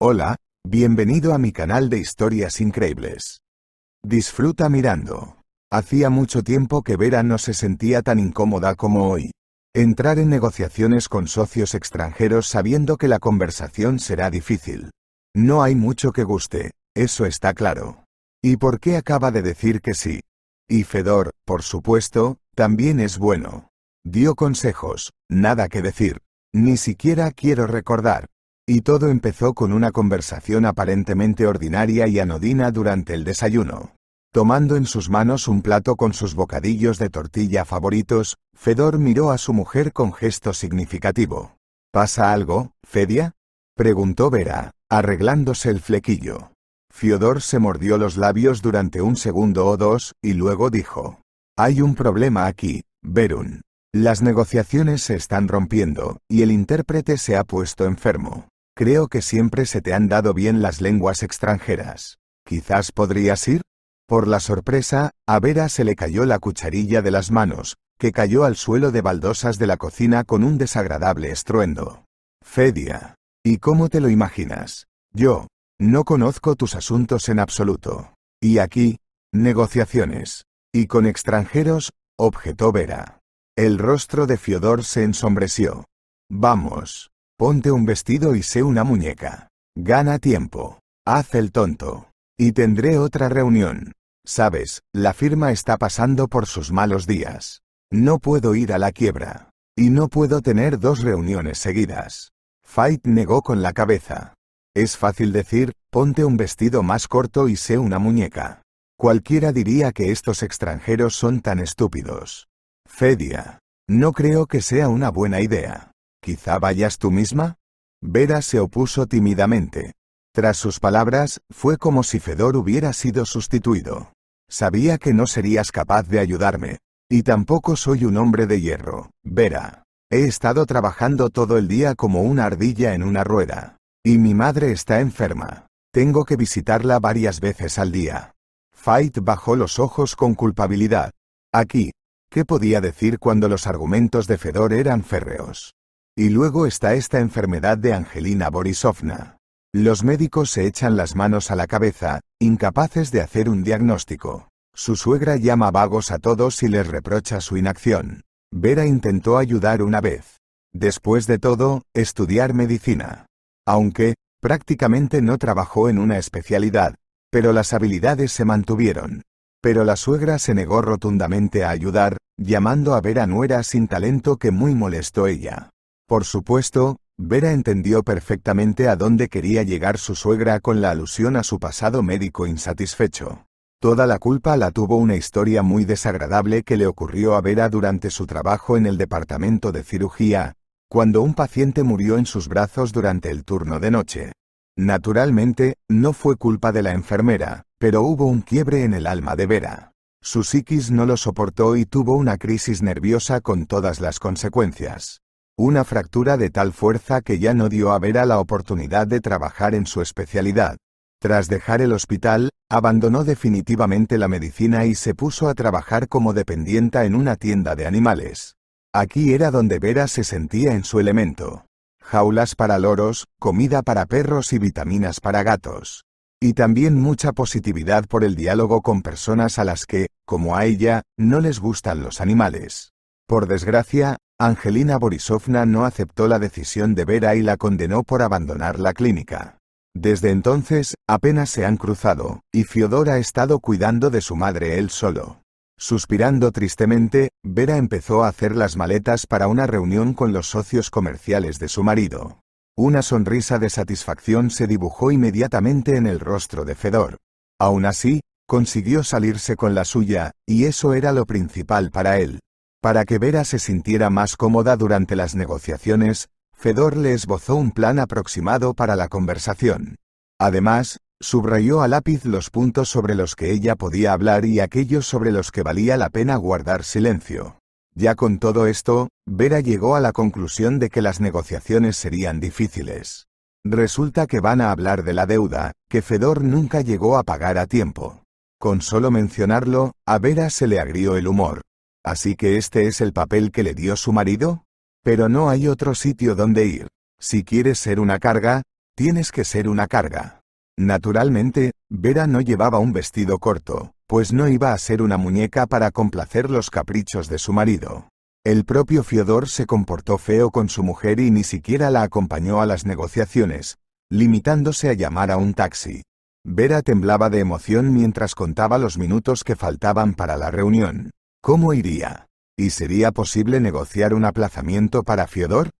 Hola, bienvenido a mi canal de historias increíbles. Disfruta mirando. Hacía mucho tiempo que Vera no se sentía tan incómoda como hoy. Entrar en negociaciones con socios extranjeros sabiendo que la conversación será difícil. No hay mucho que guste, eso está claro. ¿Y por qué acaba de decir que sí? Y Fedor, por supuesto, también es bueno. Dio consejos, nada que decir. Ni siquiera quiero recordar. Y todo empezó con una conversación aparentemente ordinaria y anodina durante el desayuno. Tomando en sus manos un plato con sus bocadillos de tortilla favoritos, Fedor miró a su mujer con gesto significativo. ¿Pasa algo, Fedia? preguntó Vera, arreglándose el flequillo. Fiodor se mordió los labios durante un segundo o dos, y luego dijo. Hay un problema aquí, Verun. Las negociaciones se están rompiendo, y el intérprete se ha puesto enfermo. Creo que siempre se te han dado bien las lenguas extranjeras. Quizás podrías ir. Por la sorpresa, a Vera se le cayó la cucharilla de las manos, que cayó al suelo de baldosas de la cocina con un desagradable estruendo. Fedia. ¿Y cómo te lo imaginas? Yo, no conozco tus asuntos en absoluto. Y aquí, negociaciones. Y con extranjeros, objetó Vera. El rostro de Fiodor se ensombreció. Vamos. Ponte un vestido y sé una muñeca. Gana tiempo. Haz el tonto. Y tendré otra reunión. Sabes, la firma está pasando por sus malos días. No puedo ir a la quiebra. Y no puedo tener dos reuniones seguidas. Fight negó con la cabeza. Es fácil decir, ponte un vestido más corto y sé una muñeca. Cualquiera diría que estos extranjeros son tan estúpidos. Fedia. No creo que sea una buena idea. ¿Quizá vayas tú misma? Vera se opuso tímidamente. Tras sus palabras, fue como si Fedor hubiera sido sustituido. Sabía que no serías capaz de ayudarme. Y tampoco soy un hombre de hierro, Vera. He estado trabajando todo el día como una ardilla en una rueda. Y mi madre está enferma. Tengo que visitarla varias veces al día. Fight bajó los ojos con culpabilidad. Aquí, ¿qué podía decir cuando los argumentos de Fedor eran férreos? Y luego está esta enfermedad de Angelina Borisovna. Los médicos se echan las manos a la cabeza, incapaces de hacer un diagnóstico. Su suegra llama vagos a todos y les reprocha su inacción. Vera intentó ayudar una vez. Después de todo, estudiar medicina. Aunque, prácticamente no trabajó en una especialidad, pero las habilidades se mantuvieron. Pero la suegra se negó rotundamente a ayudar, llamando a Vera nuera sin talento que muy molestó ella. Por supuesto, Vera entendió perfectamente a dónde quería llegar su suegra con la alusión a su pasado médico insatisfecho. Toda la culpa la tuvo una historia muy desagradable que le ocurrió a Vera durante su trabajo en el departamento de cirugía, cuando un paciente murió en sus brazos durante el turno de noche. Naturalmente, no fue culpa de la enfermera, pero hubo un quiebre en el alma de Vera. Su psiquis no lo soportó y tuvo una crisis nerviosa con todas las consecuencias. Una fractura de tal fuerza que ya no dio a Vera la oportunidad de trabajar en su especialidad. Tras dejar el hospital, abandonó definitivamente la medicina y se puso a trabajar como dependienta en una tienda de animales. Aquí era donde Vera se sentía en su elemento. Jaulas para loros, comida para perros y vitaminas para gatos. Y también mucha positividad por el diálogo con personas a las que, como a ella, no les gustan los animales. Por desgracia, Angelina Borisovna no aceptó la decisión de Vera y la condenó por abandonar la clínica. Desde entonces, apenas se han cruzado, y Fiodor ha estado cuidando de su madre él solo. Suspirando tristemente, Vera empezó a hacer las maletas para una reunión con los socios comerciales de su marido. Una sonrisa de satisfacción se dibujó inmediatamente en el rostro de Fedor. Aún así, consiguió salirse con la suya, y eso era lo principal para él. Para que Vera se sintiera más cómoda durante las negociaciones, Fedor le esbozó un plan aproximado para la conversación. Además, subrayó a lápiz los puntos sobre los que ella podía hablar y aquellos sobre los que valía la pena guardar silencio. Ya con todo esto, Vera llegó a la conclusión de que las negociaciones serían difíciles. Resulta que van a hablar de la deuda, que Fedor nunca llegó a pagar a tiempo. Con solo mencionarlo, a Vera se le agrió el humor. Así que este es el papel que le dio su marido. Pero no hay otro sitio donde ir. Si quieres ser una carga, tienes que ser una carga. Naturalmente, Vera no llevaba un vestido corto, pues no iba a ser una muñeca para complacer los caprichos de su marido. El propio Fiodor se comportó feo con su mujer y ni siquiera la acompañó a las negociaciones, limitándose a llamar a un taxi. Vera temblaba de emoción mientras contaba los minutos que faltaban para la reunión. ¿Cómo iría? ¿Y sería posible negociar un aplazamiento para Fiodor?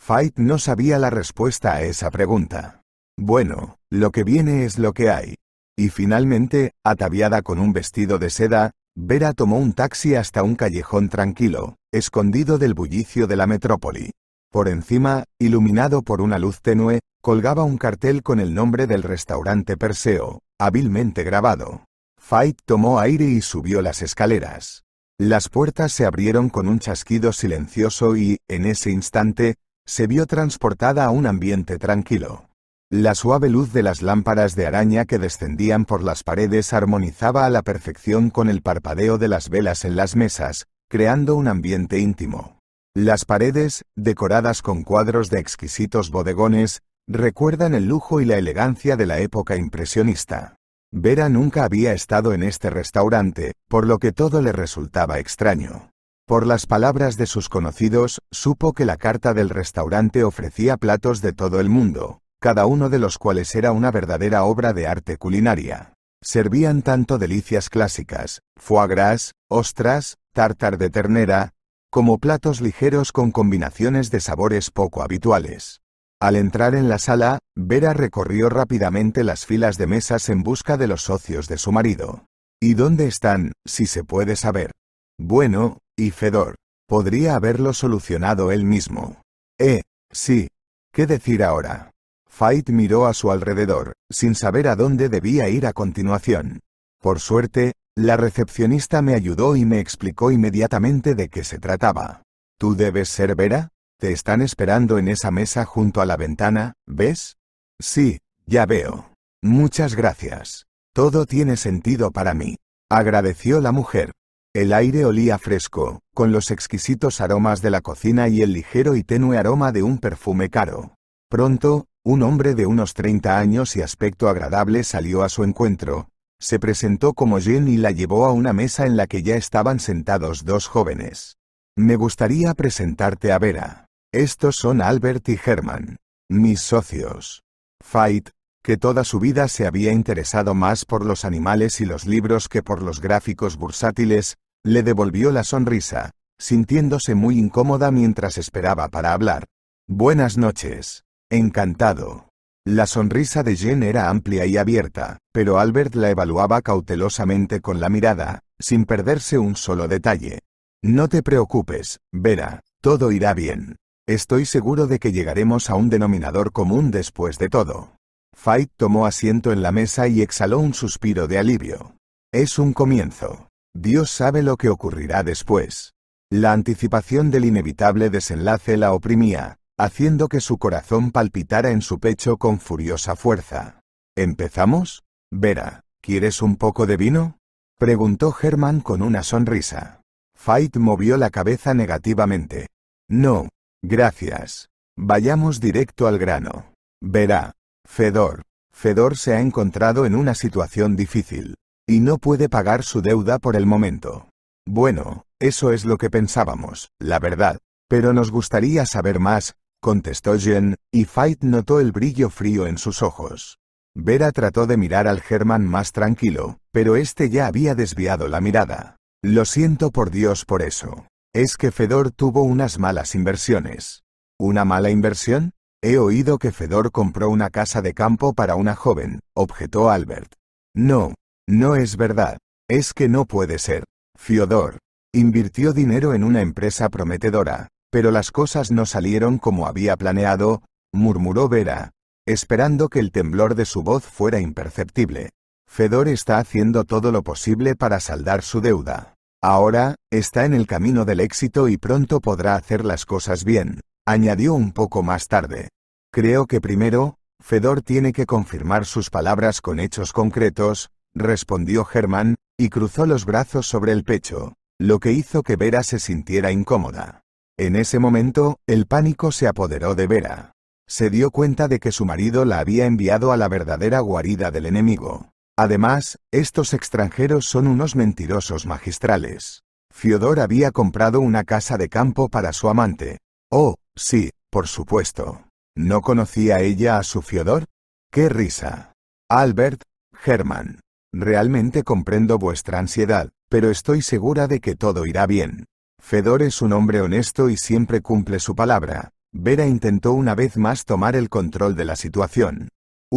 Fight no sabía la respuesta a esa pregunta. Bueno, lo que viene es lo que hay. Y finalmente, ataviada con un vestido de seda, Vera tomó un taxi hasta un callejón tranquilo, escondido del bullicio de la metrópoli. Por encima, iluminado por una luz tenue, colgaba un cartel con el nombre del restaurante Perseo, hábilmente grabado. Fight tomó aire y subió las escaleras. Las puertas se abrieron con un chasquido silencioso y, en ese instante, se vio transportada a un ambiente tranquilo. La suave luz de las lámparas de araña que descendían por las paredes armonizaba a la perfección con el parpadeo de las velas en las mesas, creando un ambiente íntimo. Las paredes, decoradas con cuadros de exquisitos bodegones, recuerdan el lujo y la elegancia de la época impresionista. Vera nunca había estado en este restaurante, por lo que todo le resultaba extraño. Por las palabras de sus conocidos, supo que la carta del restaurante ofrecía platos de todo el mundo, cada uno de los cuales era una verdadera obra de arte culinaria. Servían tanto delicias clásicas, foie gras, ostras, tártar de ternera, como platos ligeros con combinaciones de sabores poco habituales. Al entrar en la sala, Vera recorrió rápidamente las filas de mesas en busca de los socios de su marido. ¿Y dónde están, si se puede saber? Bueno, y Fedor. Podría haberlo solucionado él mismo. Eh, sí. ¿Qué decir ahora? Fight miró a su alrededor, sin saber a dónde debía ir a continuación. Por suerte, la recepcionista me ayudó y me explicó inmediatamente de qué se trataba. ¿Tú debes ser Vera? Te están esperando en esa mesa junto a la ventana, ¿ves? Sí, ya veo. Muchas gracias. Todo tiene sentido para mí. Agradeció la mujer. El aire olía fresco, con los exquisitos aromas de la cocina y el ligero y tenue aroma de un perfume caro. Pronto, un hombre de unos 30 años y aspecto agradable salió a su encuentro. Se presentó como Jen y la llevó a una mesa en la que ya estaban sentados dos jóvenes. Me gustaría presentarte a Vera. Estos son Albert y Herman, mis socios. Fight, que toda su vida se había interesado más por los animales y los libros que por los gráficos bursátiles, le devolvió la sonrisa, sintiéndose muy incómoda mientras esperaba para hablar. Buenas noches. Encantado. La sonrisa de Jen era amplia y abierta, pero Albert la evaluaba cautelosamente con la mirada, sin perderse un solo detalle. No te preocupes, Vera, todo irá bien. Estoy seguro de que llegaremos a un denominador común después de todo. Fight tomó asiento en la mesa y exhaló un suspiro de alivio. Es un comienzo. Dios sabe lo que ocurrirá después. La anticipación del inevitable desenlace la oprimía, haciendo que su corazón palpitara en su pecho con furiosa fuerza. ¿Empezamos? Vera, ¿quieres un poco de vino? preguntó Germán con una sonrisa. Fight movió la cabeza negativamente. No, Gracias. Vayamos directo al grano. Vera, Fedor. Fedor se ha encontrado en una situación difícil. Y no puede pagar su deuda por el momento. Bueno, eso es lo que pensábamos, la verdad. Pero nos gustaría saber más, contestó Jen, y Fight notó el brillo frío en sus ojos. Vera trató de mirar al Germán más tranquilo, pero este ya había desviado la mirada. Lo siento por Dios por eso es que Fedor tuvo unas malas inversiones. ¿Una mala inversión? He oído que Fedor compró una casa de campo para una joven, objetó Albert. No, no es verdad. Es que no puede ser. Fiodor invirtió dinero en una empresa prometedora, pero las cosas no salieron como había planeado, murmuró Vera, esperando que el temblor de su voz fuera imperceptible. Fedor está haciendo todo lo posible para saldar su deuda. Ahora, está en el camino del éxito y pronto podrá hacer las cosas bien, añadió un poco más tarde. Creo que primero, Fedor tiene que confirmar sus palabras con hechos concretos, respondió Germán, y cruzó los brazos sobre el pecho, lo que hizo que Vera se sintiera incómoda. En ese momento, el pánico se apoderó de Vera. Se dio cuenta de que su marido la había enviado a la verdadera guarida del enemigo. Además, estos extranjeros son unos mentirosos magistrales. Fiodor había comprado una casa de campo para su amante. Oh, sí, por supuesto. ¿No conocía ella a su Fiodor? ¡Qué risa! Albert, Herman. Realmente comprendo vuestra ansiedad, pero estoy segura de que todo irá bien. Fedor es un hombre honesto y siempre cumple su palabra. Vera intentó una vez más tomar el control de la situación.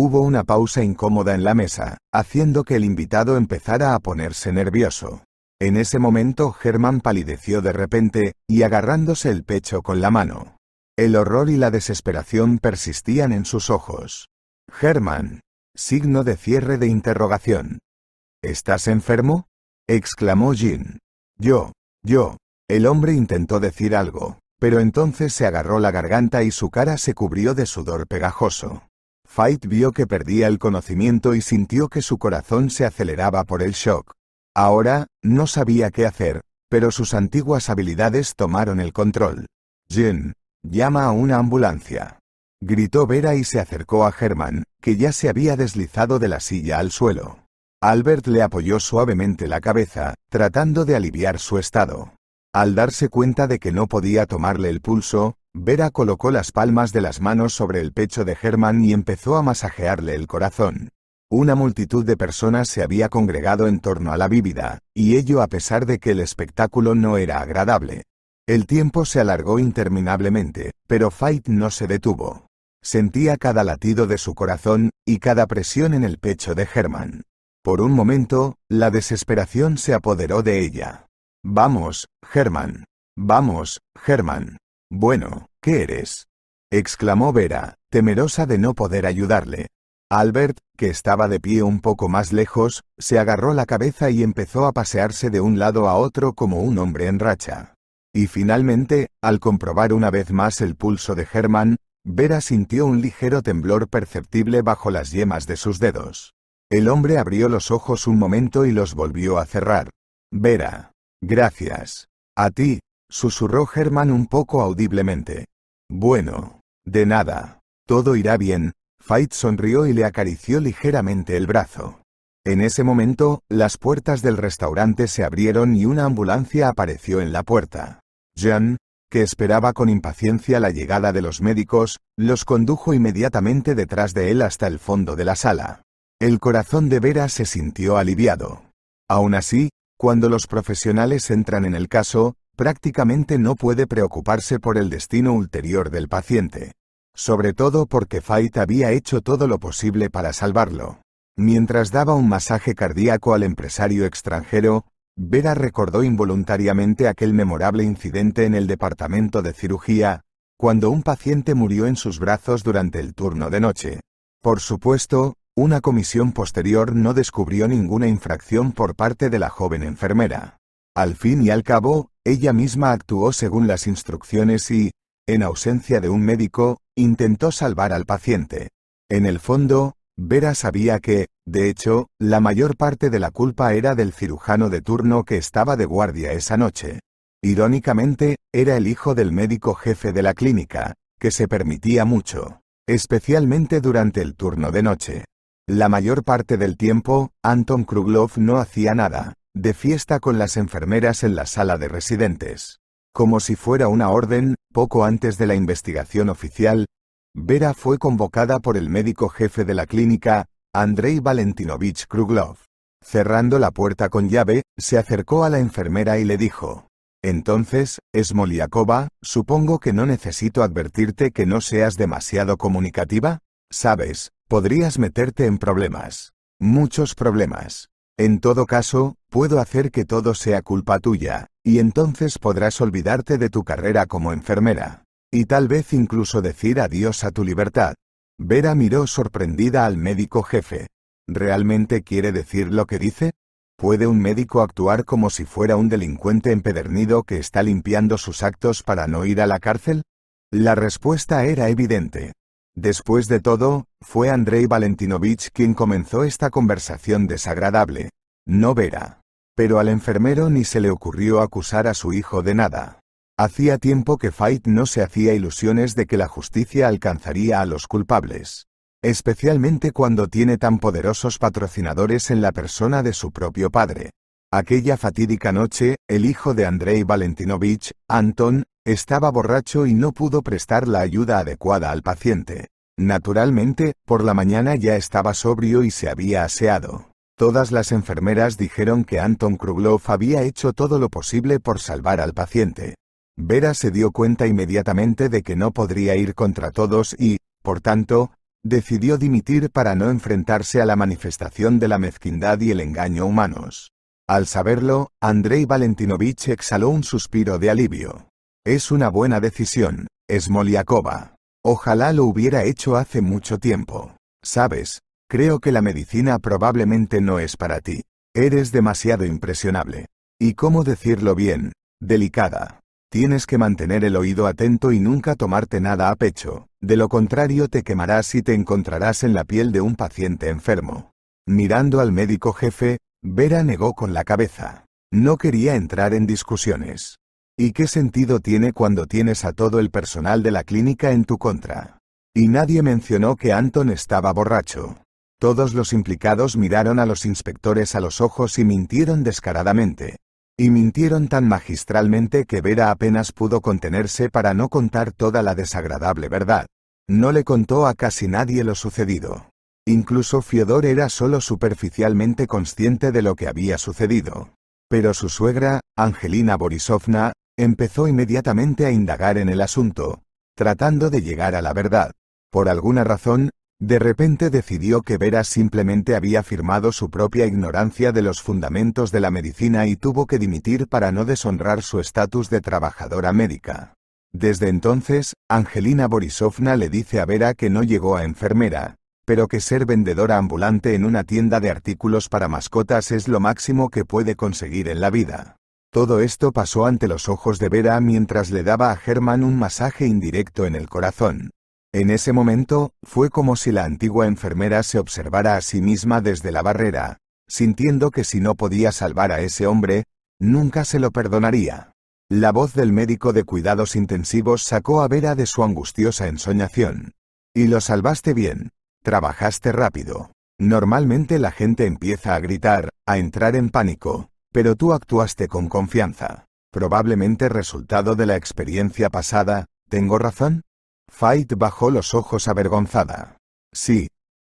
Hubo una pausa incómoda en la mesa, haciendo que el invitado empezara a ponerse nervioso. En ese momento Germán palideció de repente, y agarrándose el pecho con la mano. El horror y la desesperación persistían en sus ojos. Germán. Signo de cierre de interrogación. ¿Estás enfermo? exclamó Jean. Yo, yo. El hombre intentó decir algo, pero entonces se agarró la garganta y su cara se cubrió de sudor pegajoso. Fight vio que perdía el conocimiento y sintió que su corazón se aceleraba por el shock. Ahora, no sabía qué hacer, pero sus antiguas habilidades tomaron el control. Jen. llama a una ambulancia. Gritó Vera y se acercó a Herman, que ya se había deslizado de la silla al suelo. Albert le apoyó suavemente la cabeza, tratando de aliviar su estado. Al darse cuenta de que no podía tomarle el pulso, Vera colocó las palmas de las manos sobre el pecho de Germán y empezó a masajearle el corazón. Una multitud de personas se había congregado en torno a la vívida, y ello a pesar de que el espectáculo no era agradable. El tiempo se alargó interminablemente, pero Fight no se detuvo. Sentía cada latido de su corazón, y cada presión en el pecho de Germán. Por un momento, la desesperación se apoderó de ella. Vamos, Germán. Vamos, Germán. Bueno, ¿qué eres? exclamó Vera, temerosa de no poder ayudarle. Albert, que estaba de pie un poco más lejos, se agarró la cabeza y empezó a pasearse de un lado a otro como un hombre en racha. Y finalmente, al comprobar una vez más el pulso de Herman, Vera sintió un ligero temblor perceptible bajo las yemas de sus dedos. El hombre abrió los ojos un momento y los volvió a cerrar. Vera. Gracias. A ti, susurró Germán un poco audiblemente. Bueno, de nada, todo irá bien, Fight sonrió y le acarició ligeramente el brazo. En ese momento, las puertas del restaurante se abrieron y una ambulancia apareció en la puerta. Jean, que esperaba con impaciencia la llegada de los médicos, los condujo inmediatamente detrás de él hasta el fondo de la sala. El corazón de Vera se sintió aliviado. Aún así, cuando los profesionales entran en el caso, prácticamente no puede preocuparse por el destino ulterior del paciente, sobre todo porque Fight había hecho todo lo posible para salvarlo. Mientras daba un masaje cardíaco al empresario extranjero, Vera recordó involuntariamente aquel memorable incidente en el departamento de cirugía, cuando un paciente murió en sus brazos durante el turno de noche. Por supuesto, una comisión posterior no descubrió ninguna infracción por parte de la joven enfermera. Al fin y al cabo, ella misma actuó según las instrucciones y, en ausencia de un médico, intentó salvar al paciente. En el fondo, Vera sabía que, de hecho, la mayor parte de la culpa era del cirujano de turno que estaba de guardia esa noche. Irónicamente, era el hijo del médico jefe de la clínica, que se permitía mucho, especialmente durante el turno de noche. La mayor parte del tiempo, Anton Kruglov no hacía nada de fiesta con las enfermeras en la sala de residentes. Como si fuera una orden, poco antes de la investigación oficial, Vera fue convocada por el médico jefe de la clínica, Andrei Valentinovich Kruglov. Cerrando la puerta con llave, se acercó a la enfermera y le dijo, entonces, Smoliakova, supongo que no necesito advertirte que no seas demasiado comunicativa. Sabes, podrías meterte en problemas. Muchos problemas. En todo caso, puedo hacer que todo sea culpa tuya, y entonces podrás olvidarte de tu carrera como enfermera. Y tal vez incluso decir adiós a tu libertad. Vera miró sorprendida al médico jefe. ¿Realmente quiere decir lo que dice? ¿Puede un médico actuar como si fuera un delincuente empedernido que está limpiando sus actos para no ir a la cárcel? La respuesta era evidente. Después de todo, fue Andrei Valentinovich quien comenzó esta conversación desagradable. No Vera. Pero al enfermero ni se le ocurrió acusar a su hijo de nada. Hacía tiempo que Fight no se hacía ilusiones de que la justicia alcanzaría a los culpables. Especialmente cuando tiene tan poderosos patrocinadores en la persona de su propio padre. Aquella fatídica noche, el hijo de Andrei Valentinovich, Anton, estaba borracho y no pudo prestar la ayuda adecuada al paciente. Naturalmente, por la mañana ya estaba sobrio y se había aseado. Todas las enfermeras dijeron que Anton Kruglov había hecho todo lo posible por salvar al paciente. Vera se dio cuenta inmediatamente de que no podría ir contra todos y, por tanto, decidió dimitir para no enfrentarse a la manifestación de la mezquindad y el engaño humanos. Al saberlo, Andrei Valentinovich exhaló un suspiro de alivio. Es una buena decisión, Smoliakova. Ojalá lo hubiera hecho hace mucho tiempo. Sabes, creo que la medicina probablemente no es para ti. Eres demasiado impresionable. ¿Y cómo decirlo bien? Delicada. Tienes que mantener el oído atento y nunca tomarte nada a pecho, de lo contrario te quemarás y te encontrarás en la piel de un paciente enfermo. Mirando al médico jefe, Vera negó con la cabeza. No quería entrar en discusiones. ¿Y qué sentido tiene cuando tienes a todo el personal de la clínica en tu contra? Y nadie mencionó que Anton estaba borracho. Todos los implicados miraron a los inspectores a los ojos y mintieron descaradamente. Y mintieron tan magistralmente que Vera apenas pudo contenerse para no contar toda la desagradable verdad. No le contó a casi nadie lo sucedido. Incluso Fiodor era solo superficialmente consciente de lo que había sucedido. Pero su suegra, Angelina Borisovna, empezó inmediatamente a indagar en el asunto, tratando de llegar a la verdad. Por alguna razón, de repente decidió que Vera simplemente había firmado su propia ignorancia de los fundamentos de la medicina y tuvo que dimitir para no deshonrar su estatus de trabajadora médica. Desde entonces, Angelina Borisovna le dice a Vera que no llegó a enfermera, pero que ser vendedora ambulante en una tienda de artículos para mascotas es lo máximo que puede conseguir en la vida. Todo esto pasó ante los ojos de Vera mientras le daba a Herman un masaje indirecto en el corazón. En ese momento, fue como si la antigua enfermera se observara a sí misma desde la barrera, sintiendo que si no podía salvar a ese hombre, nunca se lo perdonaría. La voz del médico de cuidados intensivos sacó a Vera de su angustiosa ensoñación. Y lo salvaste bien. Trabajaste rápido. Normalmente la gente empieza a gritar, a entrar en pánico, pero tú actuaste con confianza. Probablemente resultado de la experiencia pasada, ¿tengo razón? Fight bajó los ojos avergonzada. Sí.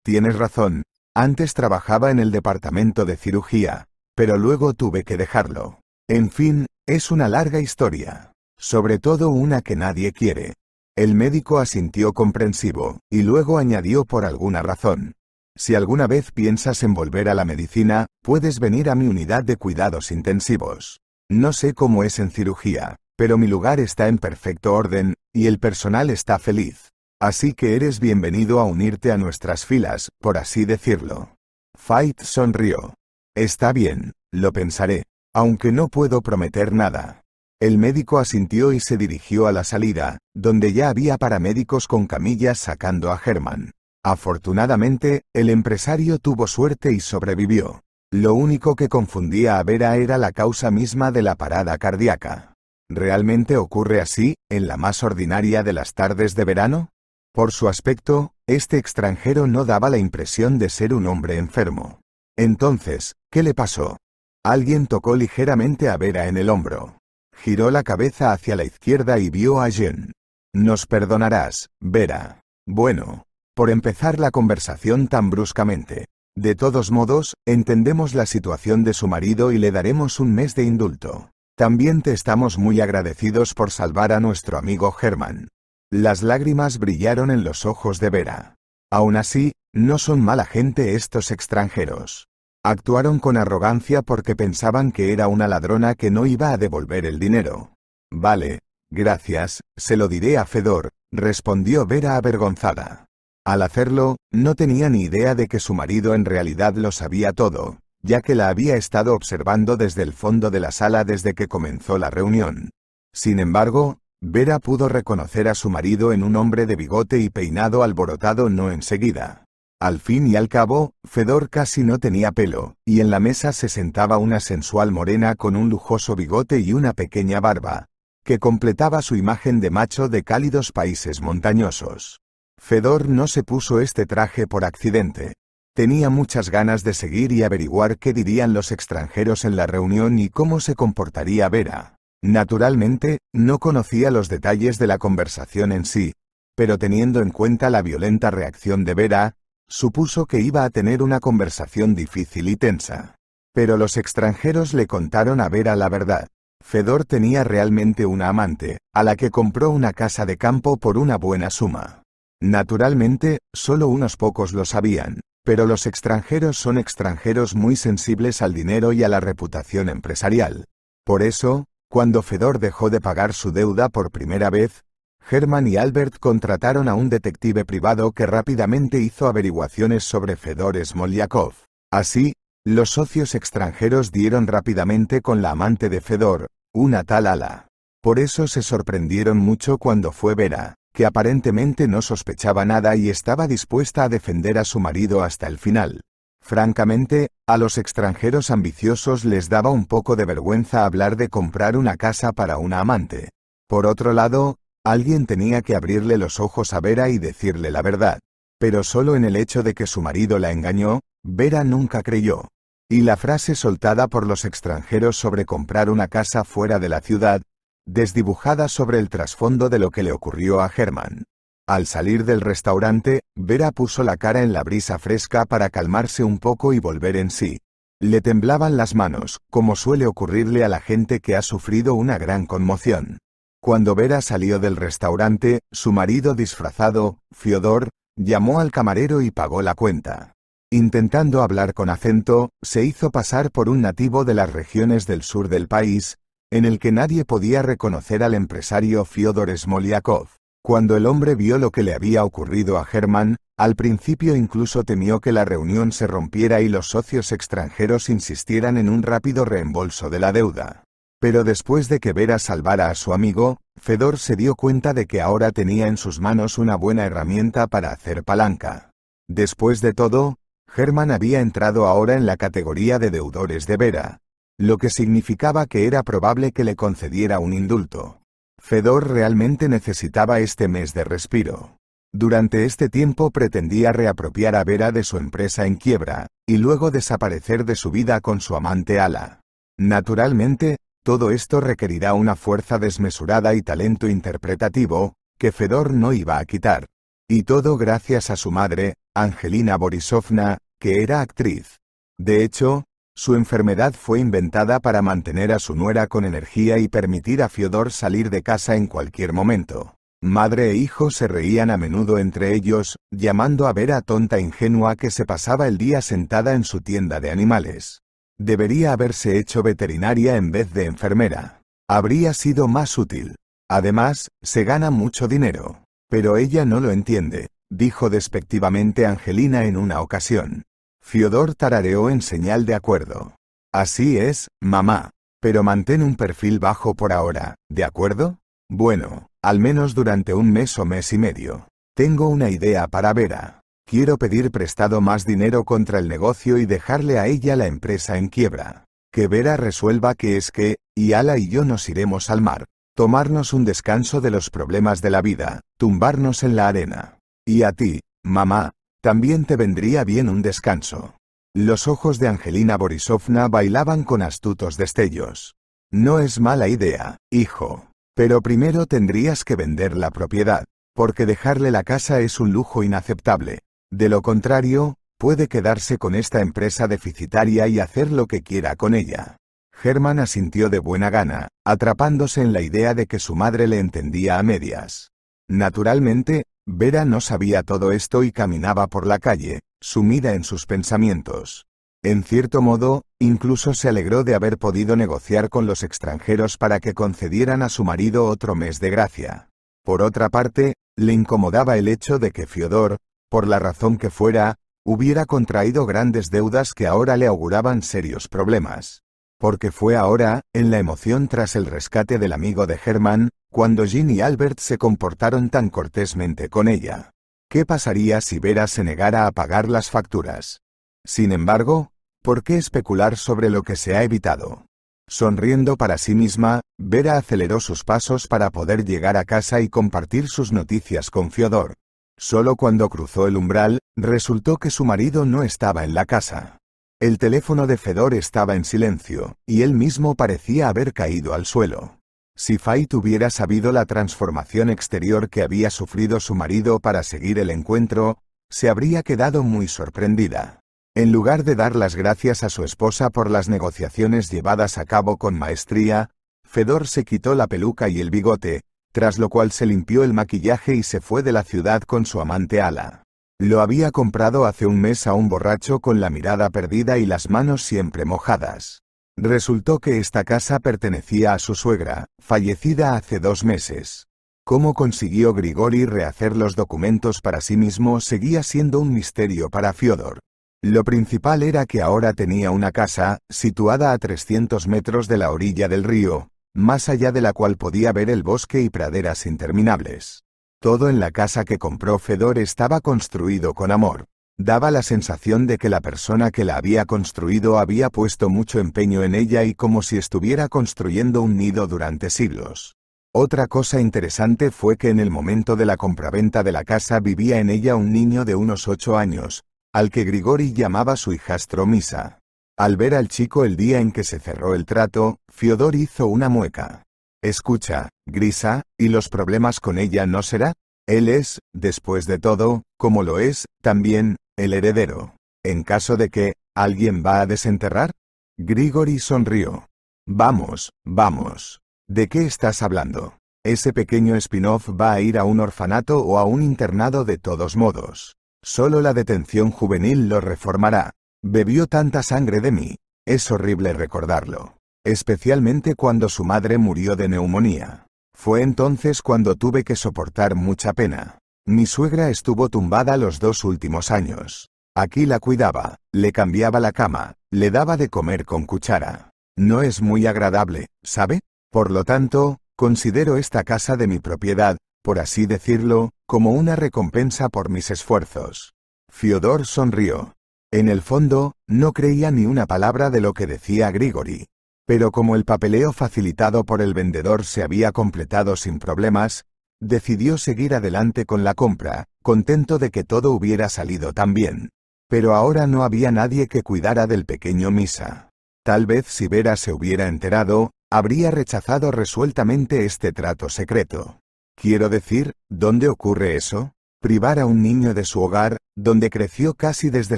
Tienes razón. Antes trabajaba en el departamento de cirugía, pero luego tuve que dejarlo. En fin, es una larga historia. Sobre todo una que nadie quiere. El médico asintió comprensivo, y luego añadió por alguna razón. Si alguna vez piensas en volver a la medicina, puedes venir a mi unidad de cuidados intensivos. No sé cómo es en cirugía, pero mi lugar está en perfecto orden, y el personal está feliz. Así que eres bienvenido a unirte a nuestras filas, por así decirlo. Fight sonrió. Está bien, lo pensaré, aunque no puedo prometer nada. El médico asintió y se dirigió a la salida, donde ya había paramédicos con camillas sacando a Herman. Afortunadamente, el empresario tuvo suerte y sobrevivió. Lo único que confundía a Vera era la causa misma de la parada cardíaca. ¿Realmente ocurre así, en la más ordinaria de las tardes de verano? Por su aspecto, este extranjero no daba la impresión de ser un hombre enfermo. Entonces, ¿qué le pasó? Alguien tocó ligeramente a Vera en el hombro. Giró la cabeza hacia la izquierda y vio a Jen. Nos perdonarás, Vera. Bueno, por empezar la conversación tan bruscamente. De todos modos, entendemos la situación de su marido y le daremos un mes de indulto. También te estamos muy agradecidos por salvar a nuestro amigo Germán. Las lágrimas brillaron en los ojos de Vera. Aún así, no son mala gente estos extranjeros. Actuaron con arrogancia porque pensaban que era una ladrona que no iba a devolver el dinero. Vale, gracias, se lo diré a Fedor, respondió Vera avergonzada. Al hacerlo, no tenía ni idea de que su marido en realidad lo sabía todo, ya que la había estado observando desde el fondo de la sala desde que comenzó la reunión. Sin embargo, Vera pudo reconocer a su marido en un hombre de bigote y peinado alborotado no enseguida. Al fin y al cabo, Fedor casi no tenía pelo, y en la mesa se sentaba una sensual morena con un lujoso bigote y una pequeña barba, que completaba su imagen de macho de cálidos países montañosos. Fedor no se puso este traje por accidente. Tenía muchas ganas de seguir y averiguar qué dirían los extranjeros en la reunión y cómo se comportaría Vera. Naturalmente, no conocía los detalles de la conversación en sí, pero teniendo en cuenta la violenta reacción de Vera, supuso que iba a tener una conversación difícil y tensa. Pero los extranjeros le contaron a Vera la verdad. Fedor tenía realmente una amante, a la que compró una casa de campo por una buena suma. Naturalmente, solo unos pocos lo sabían, pero los extranjeros son extranjeros muy sensibles al dinero y a la reputación empresarial. Por eso, cuando Fedor dejó de pagar su deuda por primera vez, Herman y Albert contrataron a un detective privado que rápidamente hizo averiguaciones sobre Fedor Smolyakov. Así, los socios extranjeros dieron rápidamente con la amante de Fedor, una tal Ala. Por eso se sorprendieron mucho cuando fue Vera, que aparentemente no sospechaba nada y estaba dispuesta a defender a su marido hasta el final. Francamente, a los extranjeros ambiciosos les daba un poco de vergüenza hablar de comprar una casa para una amante. Por otro lado, alguien tenía que abrirle los ojos a Vera y decirle la verdad. Pero solo en el hecho de que su marido la engañó, Vera nunca creyó. Y la frase soltada por los extranjeros sobre comprar una casa fuera de la ciudad, desdibujada sobre el trasfondo de lo que le ocurrió a Germán. Al salir del restaurante, Vera puso la cara en la brisa fresca para calmarse un poco y volver en sí. Le temblaban las manos, como suele ocurrirle a la gente que ha sufrido una gran conmoción. Cuando Vera salió del restaurante, su marido disfrazado, Fiodor, llamó al camarero y pagó la cuenta. Intentando hablar con acento, se hizo pasar por un nativo de las regiones del sur del país, en el que nadie podía reconocer al empresario Fyodor Smoliakov. Cuando el hombre vio lo que le había ocurrido a Germán, al principio incluso temió que la reunión se rompiera y los socios extranjeros insistieran en un rápido reembolso de la deuda. Pero después de que Vera salvara a su amigo, Fedor se dio cuenta de que ahora tenía en sus manos una buena herramienta para hacer palanca. Después de todo, Germán había entrado ahora en la categoría de deudores de Vera, lo que significaba que era probable que le concediera un indulto. Fedor realmente necesitaba este mes de respiro. Durante este tiempo pretendía reapropiar a Vera de su empresa en quiebra, y luego desaparecer de su vida con su amante Ala. Naturalmente, todo esto requerirá una fuerza desmesurada y talento interpretativo, que Fedor no iba a quitar. Y todo gracias a su madre, Angelina Borisovna, que era actriz. De hecho, su enfermedad fue inventada para mantener a su nuera con energía y permitir a Fiodor salir de casa en cualquier momento. Madre e hijo se reían a menudo entre ellos, llamando a Vera tonta ingenua que se pasaba el día sentada en su tienda de animales. Debería haberse hecho veterinaria en vez de enfermera. Habría sido más útil. Además, se gana mucho dinero. Pero ella no lo entiende, dijo despectivamente Angelina en una ocasión. Fiodor tarareó en señal de acuerdo. Así es, mamá. Pero mantén un perfil bajo por ahora, ¿de acuerdo? Bueno, al menos durante un mes o mes y medio. Tengo una idea para Vera. Quiero pedir prestado más dinero contra el negocio y dejarle a ella la empresa en quiebra. Que Vera resuelva que es que, y Ala y yo nos iremos al mar. Tomarnos un descanso de los problemas de la vida, tumbarnos en la arena. Y a ti, mamá, también te vendría bien un descanso. Los ojos de Angelina Borisovna bailaban con astutos destellos. No es mala idea, hijo. Pero primero tendrías que vender la propiedad, porque dejarle la casa es un lujo inaceptable. De lo contrario, puede quedarse con esta empresa deficitaria y hacer lo que quiera con ella. Germán asintió de buena gana, atrapándose en la idea de que su madre le entendía a medias. Naturalmente, Vera no sabía todo esto y caminaba por la calle, sumida en sus pensamientos. En cierto modo, incluso se alegró de haber podido negociar con los extranjeros para que concedieran a su marido otro mes de gracia. Por otra parte, le incomodaba el hecho de que Fiodor, por la razón que fuera, hubiera contraído grandes deudas que ahora le auguraban serios problemas. Porque fue ahora, en la emoción tras el rescate del amigo de Herman, cuando Jean y Albert se comportaron tan cortésmente con ella. ¿Qué pasaría si Vera se negara a pagar las facturas? Sin embargo, ¿por qué especular sobre lo que se ha evitado? Sonriendo para sí misma, Vera aceleró sus pasos para poder llegar a casa y compartir sus noticias con Fiodor. Solo cuando cruzó el umbral, resultó que su marido no estaba en la casa. El teléfono de Fedor estaba en silencio, y él mismo parecía haber caído al suelo. Si Fight hubiera sabido la transformación exterior que había sufrido su marido para seguir el encuentro, se habría quedado muy sorprendida. En lugar de dar las gracias a su esposa por las negociaciones llevadas a cabo con maestría, Fedor se quitó la peluca y el bigote, tras lo cual se limpió el maquillaje y se fue de la ciudad con su amante Ala. Lo había comprado hace un mes a un borracho con la mirada perdida y las manos siempre mojadas. Resultó que esta casa pertenecía a su suegra, fallecida hace dos meses. Cómo consiguió Grigori rehacer los documentos para sí mismo seguía siendo un misterio para Fiodor. Lo principal era que ahora tenía una casa, situada a 300 metros de la orilla del río, más allá de la cual podía ver el bosque y praderas interminables. Todo en la casa que compró Fedor estaba construido con amor. Daba la sensación de que la persona que la había construido había puesto mucho empeño en ella y como si estuviera construyendo un nido durante siglos. Otra cosa interesante fue que en el momento de la compraventa de la casa vivía en ella un niño de unos ocho años, al que Grigori llamaba su hijastro Misa. Al ver al chico el día en que se cerró el trato, Fiodor hizo una mueca. Escucha, Grisa, y los problemas con ella no será. Él es, después de todo, como lo es, también, el heredero. En caso de que, ¿alguien va a desenterrar? Grigori sonrió. Vamos, vamos. ¿De qué estás hablando? Ese pequeño spin-off va a ir a un orfanato o a un internado de todos modos. Solo la detención juvenil lo reformará. Bebió tanta sangre de mí. Es horrible recordarlo especialmente cuando su madre murió de neumonía. Fue entonces cuando tuve que soportar mucha pena. Mi suegra estuvo tumbada los dos últimos años. Aquí la cuidaba, le cambiaba la cama, le daba de comer con cuchara. No es muy agradable, ¿sabe? Por lo tanto, considero esta casa de mi propiedad, por así decirlo, como una recompensa por mis esfuerzos. Fiodor sonrió. En el fondo, no creía ni una palabra de lo que decía Grigori, pero como el papeleo facilitado por el vendedor se había completado sin problemas, decidió seguir adelante con la compra, contento de que todo hubiera salido tan bien. Pero ahora no había nadie que cuidara del pequeño Misa. Tal vez si Vera se hubiera enterado, habría rechazado resueltamente este trato secreto. Quiero decir, ¿dónde ocurre eso? Privar a un niño de su hogar, donde creció casi desde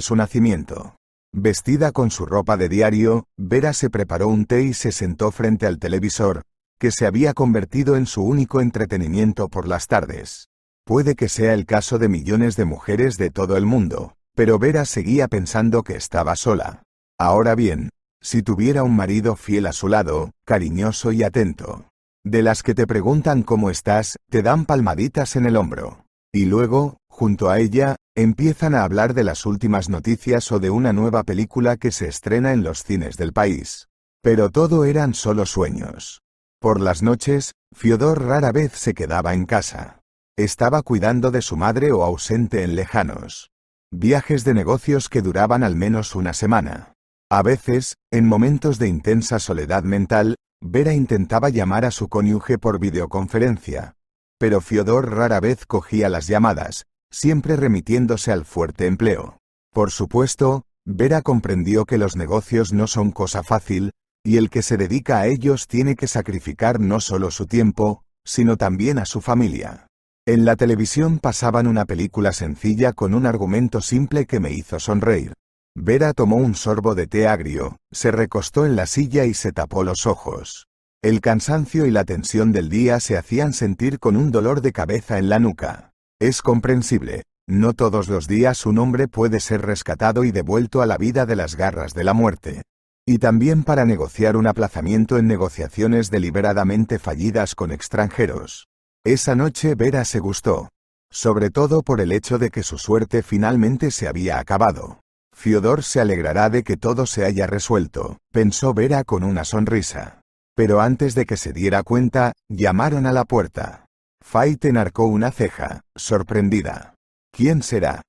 su nacimiento. Vestida con su ropa de diario, Vera se preparó un té y se sentó frente al televisor, que se había convertido en su único entretenimiento por las tardes. Puede que sea el caso de millones de mujeres de todo el mundo, pero Vera seguía pensando que estaba sola. Ahora bien, si tuviera un marido fiel a su lado, cariñoso y atento. De las que te preguntan cómo estás, te dan palmaditas en el hombro. Y luego, Junto a ella, empiezan a hablar de las últimas noticias o de una nueva película que se estrena en los cines del país. Pero todo eran solo sueños. Por las noches, Fiodor rara vez se quedaba en casa. Estaba cuidando de su madre o ausente en lejanos. Viajes de negocios que duraban al menos una semana. A veces, en momentos de intensa soledad mental, Vera intentaba llamar a su cónyuge por videoconferencia. Pero Fiodor rara vez cogía las llamadas, siempre remitiéndose al fuerte empleo. Por supuesto, Vera comprendió que los negocios no son cosa fácil, y el que se dedica a ellos tiene que sacrificar no solo su tiempo, sino también a su familia. En la televisión pasaban una película sencilla con un argumento simple que me hizo sonreír. Vera tomó un sorbo de té agrio, se recostó en la silla y se tapó los ojos. El cansancio y la tensión del día se hacían sentir con un dolor de cabeza en la nuca. Es comprensible. No todos los días un hombre puede ser rescatado y devuelto a la vida de las garras de la muerte. Y también para negociar un aplazamiento en negociaciones deliberadamente fallidas con extranjeros. Esa noche Vera se gustó. Sobre todo por el hecho de que su suerte finalmente se había acabado. Fiodor se alegrará de que todo se haya resuelto, pensó Vera con una sonrisa. Pero antes de que se diera cuenta, llamaron a la puerta. Faiten arcó una ceja, sorprendida. ¿Quién será?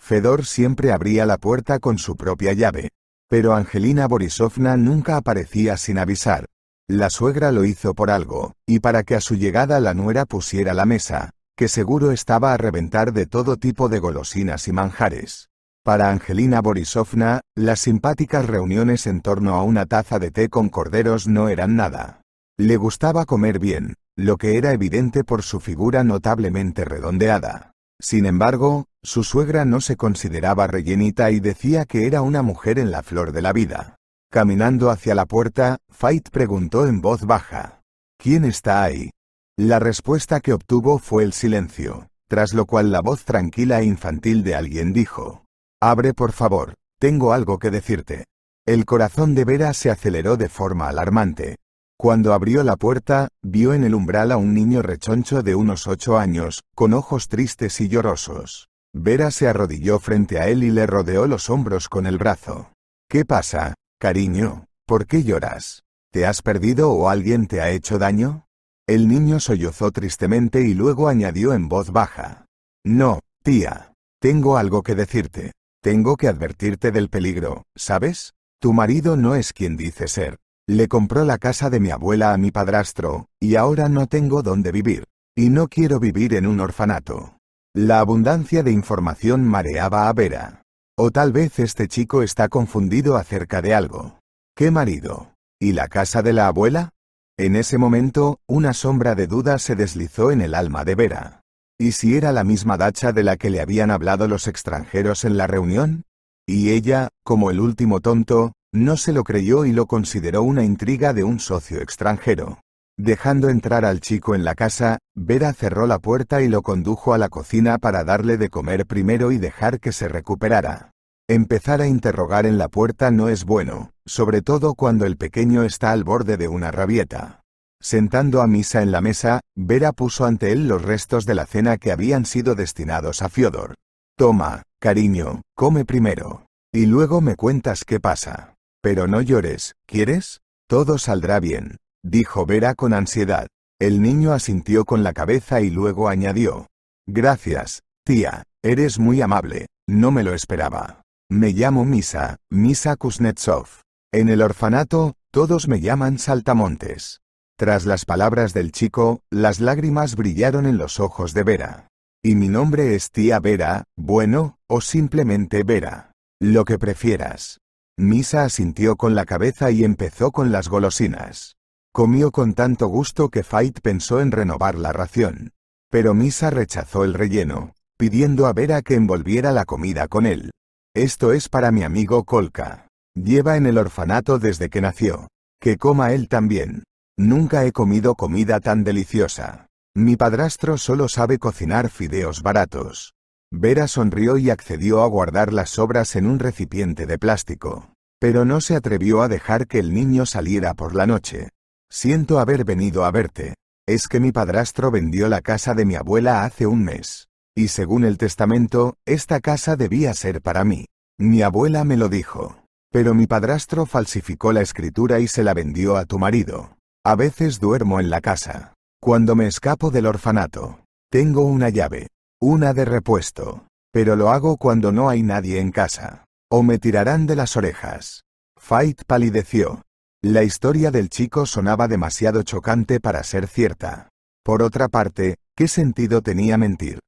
Fedor siempre abría la puerta con su propia llave. Pero Angelina Borisovna nunca aparecía sin avisar. La suegra lo hizo por algo, y para que a su llegada la nuera pusiera la mesa, que seguro estaba a reventar de todo tipo de golosinas y manjares. Para Angelina Borisovna, las simpáticas reuniones en torno a una taza de té con corderos no eran nada. Le gustaba comer bien, lo que era evidente por su figura notablemente redondeada. Sin embargo, su suegra no se consideraba rellenita y decía que era una mujer en la flor de la vida. Caminando hacia la puerta, Fight preguntó en voz baja. ¿Quién está ahí? La respuesta que obtuvo fue el silencio, tras lo cual la voz tranquila e infantil de alguien dijo. Abre por favor, tengo algo que decirte. El corazón de Vera se aceleró de forma alarmante, cuando abrió la puerta, vio en el umbral a un niño rechoncho de unos ocho años, con ojos tristes y llorosos. Vera se arrodilló frente a él y le rodeó los hombros con el brazo. ¿Qué pasa, cariño? ¿Por qué lloras? ¿Te has perdido o alguien te ha hecho daño? El niño sollozó tristemente y luego añadió en voz baja. No, tía. Tengo algo que decirte. Tengo que advertirte del peligro, ¿sabes? Tu marido no es quien dice ser. Le compró la casa de mi abuela a mi padrastro, y ahora no tengo dónde vivir. Y no quiero vivir en un orfanato. La abundancia de información mareaba a Vera. O tal vez este chico está confundido acerca de algo. ¿Qué marido? ¿Y la casa de la abuela? En ese momento, una sombra de duda se deslizó en el alma de Vera. ¿Y si era la misma dacha de la que le habían hablado los extranjeros en la reunión? Y ella, como el último tonto, no se lo creyó y lo consideró una intriga de un socio extranjero. Dejando entrar al chico en la casa, Vera cerró la puerta y lo condujo a la cocina para darle de comer primero y dejar que se recuperara. Empezar a interrogar en la puerta no es bueno, sobre todo cuando el pequeño está al borde de una rabieta. Sentando a misa en la mesa, Vera puso ante él los restos de la cena que habían sido destinados a Fiodor. Toma, cariño, come primero. Y luego me cuentas qué pasa. Pero no llores, ¿quieres? Todo saldrá bien, dijo Vera con ansiedad. El niño asintió con la cabeza y luego añadió. Gracias, tía, eres muy amable, no me lo esperaba. Me llamo Misa, Misa Kuznetsov. En el orfanato, todos me llaman Saltamontes. Tras las palabras del chico, las lágrimas brillaron en los ojos de Vera. Y mi nombre es tía Vera, bueno, o simplemente Vera. Lo que prefieras. Misa asintió con la cabeza y empezó con las golosinas. Comió con tanto gusto que Fight pensó en renovar la ración. Pero Misa rechazó el relleno, pidiendo a Vera que envolviera la comida con él. Esto es para mi amigo Kolka. Lleva en el orfanato desde que nació. Que coma él también. Nunca he comido comida tan deliciosa. Mi padrastro solo sabe cocinar fideos baratos. Vera sonrió y accedió a guardar las obras en un recipiente de plástico. Pero no se atrevió a dejar que el niño saliera por la noche. Siento haber venido a verte. Es que mi padrastro vendió la casa de mi abuela hace un mes. Y según el testamento, esta casa debía ser para mí. Mi abuela me lo dijo. Pero mi padrastro falsificó la escritura y se la vendió a tu marido. A veces duermo en la casa. Cuando me escapo del orfanato, tengo una llave. Una de repuesto. Pero lo hago cuando no hay nadie en casa. O me tirarán de las orejas. Fight palideció. La historia del chico sonaba demasiado chocante para ser cierta. Por otra parte, ¿qué sentido tenía mentir?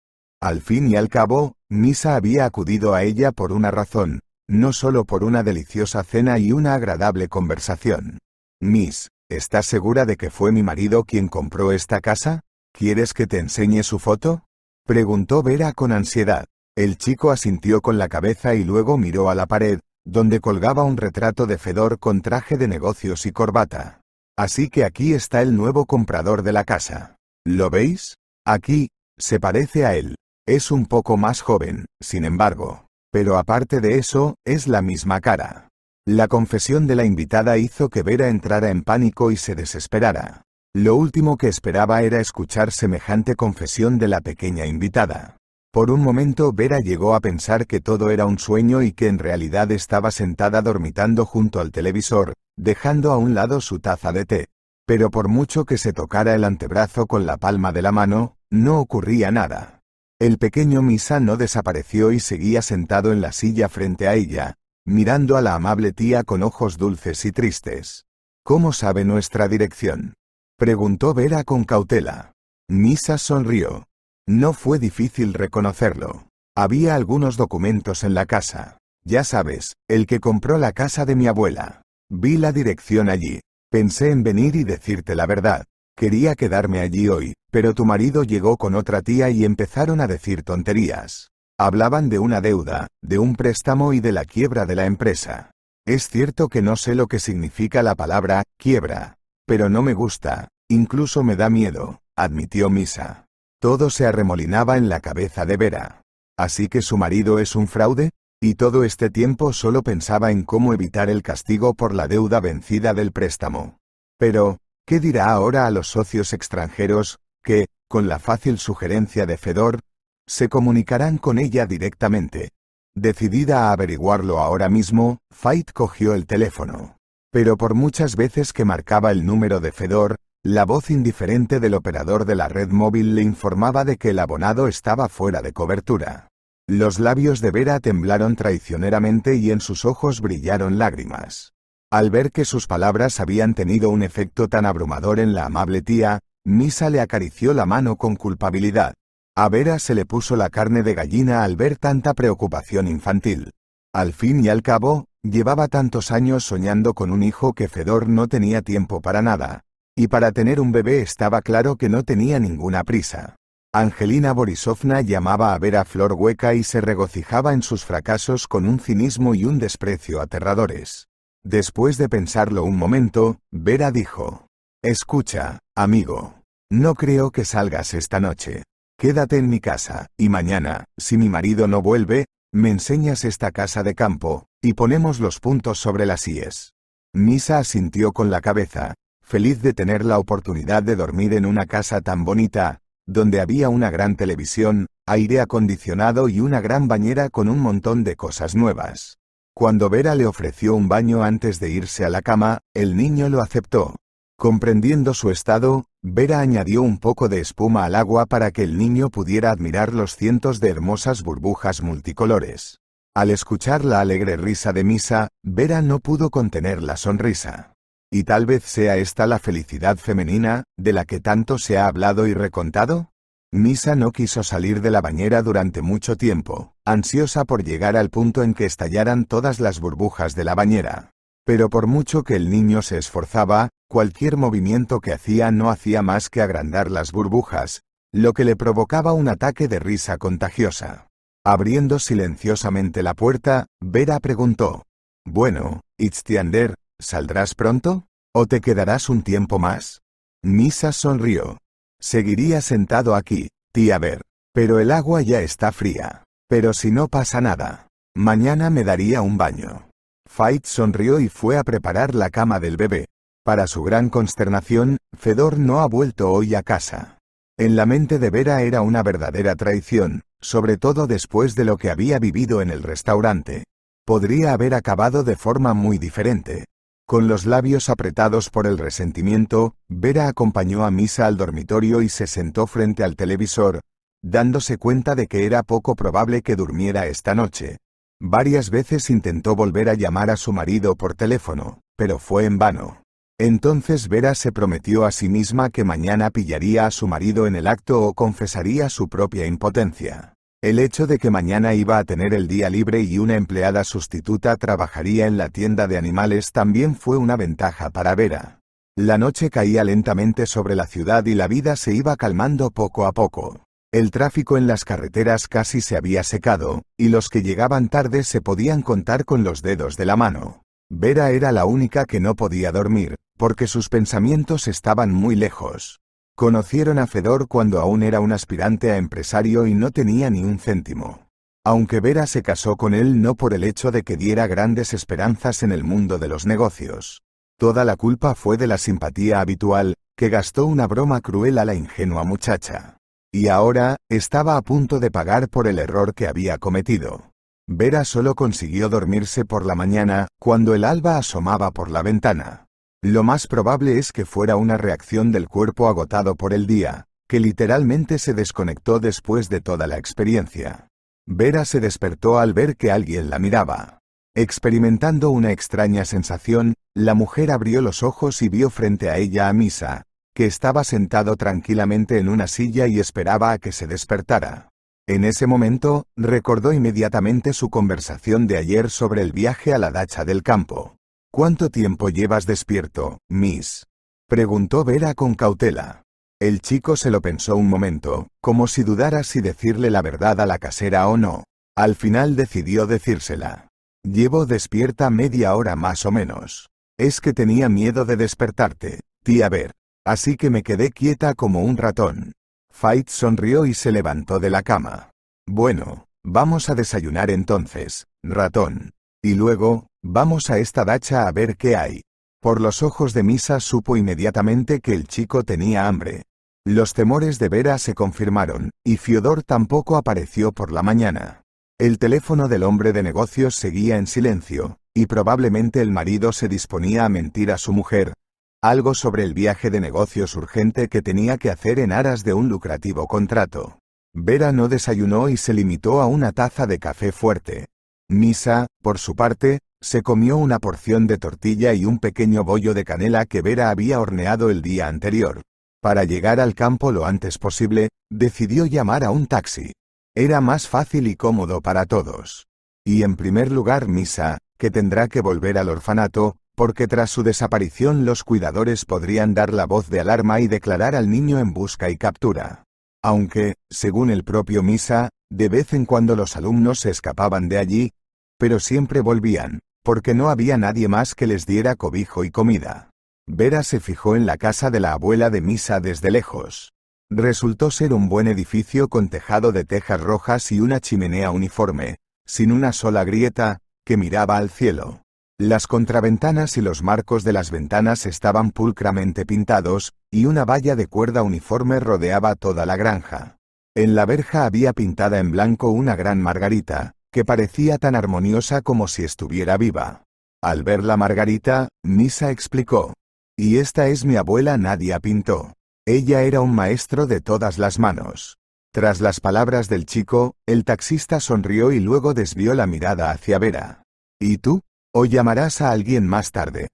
Al fin y al cabo, Misa había acudido a ella por una razón, no solo por una deliciosa cena y una agradable conversación. Miss, ¿estás segura de que fue mi marido quien compró esta casa? ¿Quieres que te enseñe su foto? Preguntó Vera con ansiedad. El chico asintió con la cabeza y luego miró a la pared, donde colgaba un retrato de Fedor con traje de negocios y corbata. Así que aquí está el nuevo comprador de la casa. ¿Lo veis? Aquí, se parece a él. Es un poco más joven, sin embargo. Pero aparte de eso, es la misma cara. La confesión de la invitada hizo que Vera entrara en pánico y se desesperara. Lo último que esperaba era escuchar semejante confesión de la pequeña invitada. Por un momento Vera llegó a pensar que todo era un sueño y que en realidad estaba sentada dormitando junto al televisor, dejando a un lado su taza de té. Pero por mucho que se tocara el antebrazo con la palma de la mano, no ocurría nada. El pequeño Misa no desapareció y seguía sentado en la silla frente a ella, mirando a la amable tía con ojos dulces y tristes. ¿Cómo sabe nuestra dirección? Preguntó Vera con cautela. Misa sonrió. No fue difícil reconocerlo. Había algunos documentos en la casa. Ya sabes, el que compró la casa de mi abuela. Vi la dirección allí. Pensé en venir y decirte la verdad. Quería quedarme allí hoy, pero tu marido llegó con otra tía y empezaron a decir tonterías. Hablaban de una deuda, de un préstamo y de la quiebra de la empresa. Es cierto que no sé lo que significa la palabra quiebra, pero no me gusta, Incluso me da miedo, admitió Misa. Todo se arremolinaba en la cabeza de Vera. Así que su marido es un fraude, y todo este tiempo solo pensaba en cómo evitar el castigo por la deuda vencida del préstamo. Pero, ¿qué dirá ahora a los socios extranjeros, que, con la fácil sugerencia de Fedor, se comunicarán con ella directamente? Decidida a averiguarlo ahora mismo, Fait cogió el teléfono. Pero por muchas veces que marcaba el número de Fedor, la voz indiferente del operador de la red móvil le informaba de que el abonado estaba fuera de cobertura. Los labios de Vera temblaron traicioneramente y en sus ojos brillaron lágrimas. Al ver que sus palabras habían tenido un efecto tan abrumador en la amable tía, Misa le acarició la mano con culpabilidad. A Vera se le puso la carne de gallina al ver tanta preocupación infantil. Al fin y al cabo, llevaba tantos años soñando con un hijo que Fedor no tenía tiempo para nada, y para tener un bebé estaba claro que no tenía ninguna prisa. Angelina Borisovna llamaba a Vera Flor Hueca y se regocijaba en sus fracasos con un cinismo y un desprecio aterradores. Después de pensarlo un momento, Vera dijo, Escucha, amigo. No creo que salgas esta noche. Quédate en mi casa, y mañana, si mi marido no vuelve, me enseñas esta casa de campo, y ponemos los puntos sobre las IES. Misa asintió con la cabeza, feliz de tener la oportunidad de dormir en una casa tan bonita, donde había una gran televisión, aire acondicionado y una gran bañera con un montón de cosas nuevas. Cuando Vera le ofreció un baño antes de irse a la cama, el niño lo aceptó. Comprendiendo su estado, Vera añadió un poco de espuma al agua para que el niño pudiera admirar los cientos de hermosas burbujas multicolores. Al escuchar la alegre risa de Misa, Vera no pudo contener la sonrisa. ¿Y tal vez sea esta la felicidad femenina, de la que tanto se ha hablado y recontado? Misa no quiso salir de la bañera durante mucho tiempo, ansiosa por llegar al punto en que estallaran todas las burbujas de la bañera. Pero por mucho que el niño se esforzaba, cualquier movimiento que hacía no hacía más que agrandar las burbujas, lo que le provocaba un ataque de risa contagiosa. Abriendo silenciosamente la puerta, Vera preguntó. Bueno, Itztiander, ¿Saldrás pronto? ¿O te quedarás un tiempo más? Misa sonrió. Seguiría sentado aquí, tía Ver. Pero el agua ya está fría. Pero si no pasa nada. Mañana me daría un baño. Fight sonrió y fue a preparar la cama del bebé. Para su gran consternación, Fedor no ha vuelto hoy a casa. En la mente de Vera era una verdadera traición, sobre todo después de lo que había vivido en el restaurante. Podría haber acabado de forma muy diferente. Con los labios apretados por el resentimiento, Vera acompañó a Misa al dormitorio y se sentó frente al televisor, dándose cuenta de que era poco probable que durmiera esta noche. Varias veces intentó volver a llamar a su marido por teléfono, pero fue en vano. Entonces Vera se prometió a sí misma que mañana pillaría a su marido en el acto o confesaría su propia impotencia. El hecho de que mañana iba a tener el día libre y una empleada sustituta trabajaría en la tienda de animales también fue una ventaja para Vera. La noche caía lentamente sobre la ciudad y la vida se iba calmando poco a poco. El tráfico en las carreteras casi se había secado, y los que llegaban tarde se podían contar con los dedos de la mano. Vera era la única que no podía dormir, porque sus pensamientos estaban muy lejos. Conocieron a Fedor cuando aún era un aspirante a empresario y no tenía ni un céntimo. Aunque Vera se casó con él no por el hecho de que diera grandes esperanzas en el mundo de los negocios. Toda la culpa fue de la simpatía habitual, que gastó una broma cruel a la ingenua muchacha. Y ahora, estaba a punto de pagar por el error que había cometido. Vera solo consiguió dormirse por la mañana, cuando el alba asomaba por la ventana. Lo más probable es que fuera una reacción del cuerpo agotado por el día, que literalmente se desconectó después de toda la experiencia. Vera se despertó al ver que alguien la miraba. Experimentando una extraña sensación, la mujer abrió los ojos y vio frente a ella a Misa, que estaba sentado tranquilamente en una silla y esperaba a que se despertara. En ese momento, recordó inmediatamente su conversación de ayer sobre el viaje a la dacha del campo. ¿Cuánto tiempo llevas despierto, Miss? Preguntó Vera con cautela. El chico se lo pensó un momento, como si dudara si decirle la verdad a la casera o no. Al final decidió decírsela. Llevo despierta media hora más o menos. Es que tenía miedo de despertarte, tía Ver. Así que me quedé quieta como un ratón. Fight sonrió y se levantó de la cama. Bueno, vamos a desayunar entonces, ratón. Y luego, Vamos a esta dacha a ver qué hay. Por los ojos de Misa supo inmediatamente que el chico tenía hambre. Los temores de Vera se confirmaron, y Fiodor tampoco apareció por la mañana. El teléfono del hombre de negocios seguía en silencio, y probablemente el marido se disponía a mentir a su mujer, algo sobre el viaje de negocios urgente que tenía que hacer en aras de un lucrativo contrato. Vera no desayunó y se limitó a una taza de café fuerte. Misa, por su parte, se comió una porción de tortilla y un pequeño bollo de canela que Vera había horneado el día anterior. Para llegar al campo lo antes posible, decidió llamar a un taxi. Era más fácil y cómodo para todos. Y en primer lugar Misa, que tendrá que volver al orfanato, porque tras su desaparición los cuidadores podrían dar la voz de alarma y declarar al niño en busca y captura. Aunque, según el propio Misa, de vez en cuando los alumnos se escapaban de allí, pero siempre volvían porque no había nadie más que les diera cobijo y comida. Vera se fijó en la casa de la abuela de Misa desde lejos. Resultó ser un buen edificio con tejado de tejas rojas y una chimenea uniforme, sin una sola grieta, que miraba al cielo. Las contraventanas y los marcos de las ventanas estaban pulcramente pintados, y una valla de cuerda uniforme rodeaba toda la granja. En la verja había pintada en blanco una gran margarita, que parecía tan armoniosa como si estuviera viva. Al ver la Margarita, Nisa explicó. Y esta es mi abuela Nadia pintó. Ella era un maestro de todas las manos. Tras las palabras del chico, el taxista sonrió y luego desvió la mirada hacia Vera. ¿Y tú? ¿O llamarás a alguien más tarde?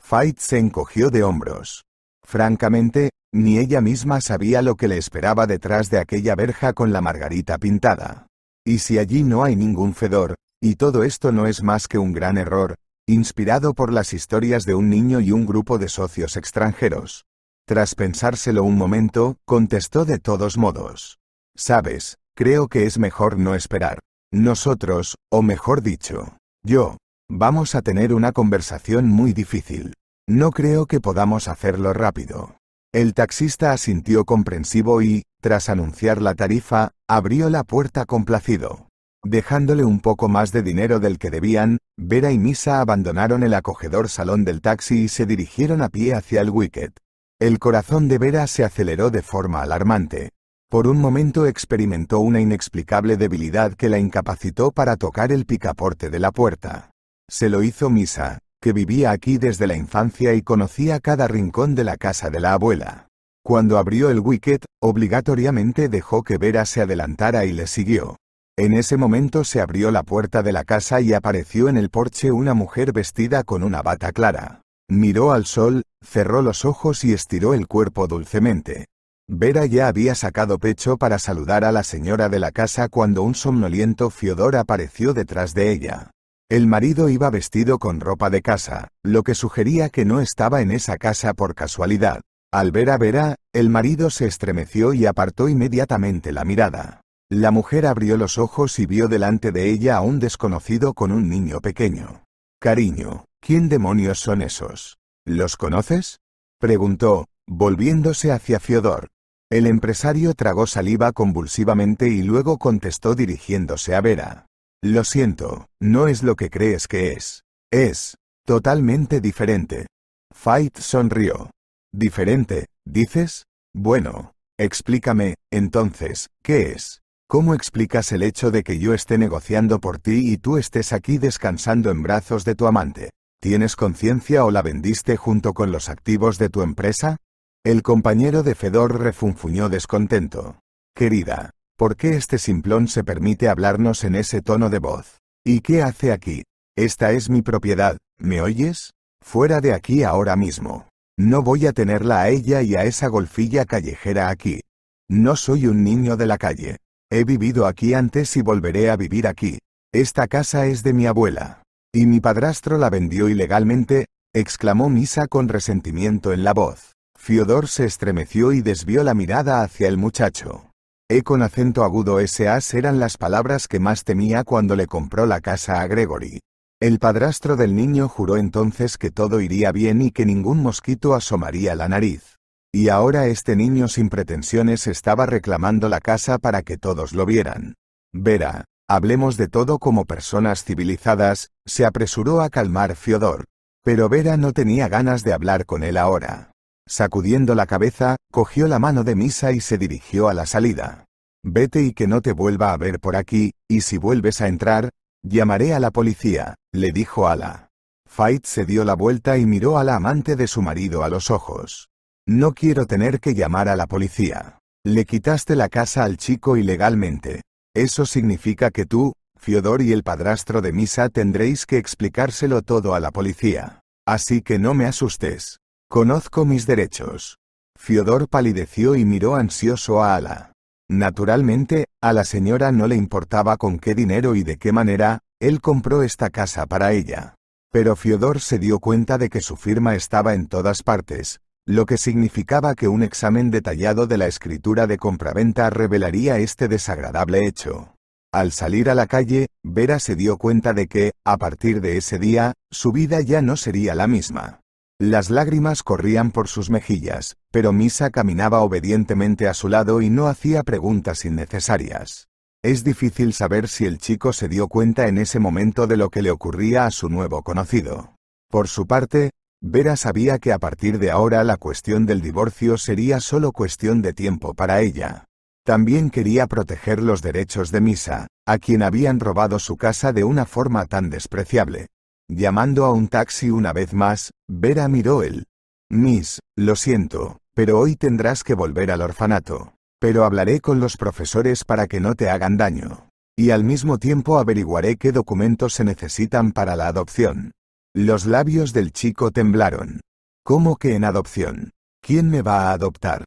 Fight se encogió de hombros. Francamente, ni ella misma sabía lo que le esperaba detrás de aquella verja con la margarita pintada. Y si allí no hay ningún Fedor, y todo esto no es más que un gran error, inspirado por las historias de un niño y un grupo de socios extranjeros. Tras pensárselo un momento, contestó de todos modos. Sabes, creo que es mejor no esperar. Nosotros, o mejor dicho, yo, vamos a tener una conversación muy difícil. No creo que podamos hacerlo rápido. El taxista asintió comprensivo y, tras anunciar la tarifa, abrió la puerta complacido. Dejándole un poco más de dinero del que debían, Vera y Misa abandonaron el acogedor salón del taxi y se dirigieron a pie hacia el wicket. El corazón de Vera se aceleró de forma alarmante. Por un momento experimentó una inexplicable debilidad que la incapacitó para tocar el picaporte de la puerta. Se lo hizo Misa, que vivía aquí desde la infancia y conocía cada rincón de la casa de la abuela. Cuando abrió el wicket, obligatoriamente dejó que Vera se adelantara y le siguió. En ese momento se abrió la puerta de la casa y apareció en el porche una mujer vestida con una bata clara. Miró al sol, cerró los ojos y estiró el cuerpo dulcemente. Vera ya había sacado pecho para saludar a la señora de la casa cuando un somnoliento Fiodor apareció detrás de ella. El marido iba vestido con ropa de casa, lo que sugería que no estaba en esa casa por casualidad. Al ver a Vera, el marido se estremeció y apartó inmediatamente la mirada. La mujer abrió los ojos y vio delante de ella a un desconocido con un niño pequeño. Cariño, ¿quién demonios son esos? ¿Los conoces? preguntó, volviéndose hacia Fiodor. El empresario tragó saliva convulsivamente y luego contestó dirigiéndose a Vera. Lo siento, no es lo que crees que es. Es, totalmente diferente. Fight sonrió. Diferente, dices? Bueno, explícame, entonces, ¿qué es? ¿Cómo explicas el hecho de que yo esté negociando por ti y tú estés aquí descansando en brazos de tu amante? ¿Tienes conciencia o la vendiste junto con los activos de tu empresa? El compañero de Fedor refunfuñó descontento. Querida, ¿por qué este simplón se permite hablarnos en ese tono de voz? ¿Y qué hace aquí? Esta es mi propiedad, ¿me oyes? Fuera de aquí ahora mismo. No voy a tenerla a ella y a esa golfilla callejera aquí. No soy un niño de la calle. He vivido aquí antes y volveré a vivir aquí. Esta casa es de mi abuela. Y mi padrastro la vendió ilegalmente, exclamó Misa con resentimiento en la voz. Fiodor se estremeció y desvió la mirada hacia el muchacho. E con acento agudo esas eran las palabras que más temía cuando le compró la casa a Gregory. El padrastro del niño juró entonces que todo iría bien y que ningún mosquito asomaría la nariz. Y ahora este niño sin pretensiones estaba reclamando la casa para que todos lo vieran. Vera, hablemos de todo como personas civilizadas, se apresuró a calmar Fiodor. Pero Vera no tenía ganas de hablar con él ahora. Sacudiendo la cabeza, cogió la mano de Misa y se dirigió a la salida. Vete y que no te vuelva a ver por aquí, y si vuelves a entrar, Llamaré a la policía, le dijo Ala. Fight se dio la vuelta y miró a la amante de su marido a los ojos. No quiero tener que llamar a la policía. Le quitaste la casa al chico ilegalmente. Eso significa que tú, Fiodor y el padrastro de Misa tendréis que explicárselo todo a la policía. Así que no me asustes. Conozco mis derechos. Fiodor palideció y miró ansioso a Ala. Naturalmente, a la señora no le importaba con qué dinero y de qué manera, él compró esta casa para ella. Pero Fiodor se dio cuenta de que su firma estaba en todas partes, lo que significaba que un examen detallado de la escritura de compraventa revelaría este desagradable hecho. Al salir a la calle, Vera se dio cuenta de que, a partir de ese día, su vida ya no sería la misma. Las lágrimas corrían por sus mejillas, pero Misa caminaba obedientemente a su lado y no hacía preguntas innecesarias. Es difícil saber si el chico se dio cuenta en ese momento de lo que le ocurría a su nuevo conocido. Por su parte, Vera sabía que a partir de ahora la cuestión del divorcio sería solo cuestión de tiempo para ella. También quería proteger los derechos de Misa, a quien habían robado su casa de una forma tan despreciable, Llamando a un taxi una vez más, Vera miró él. Miss, lo siento, pero hoy tendrás que volver al orfanato. Pero hablaré con los profesores para que no te hagan daño. Y al mismo tiempo averiguaré qué documentos se necesitan para la adopción. Los labios del chico temblaron. ¿Cómo que en adopción? ¿Quién me va a adoptar?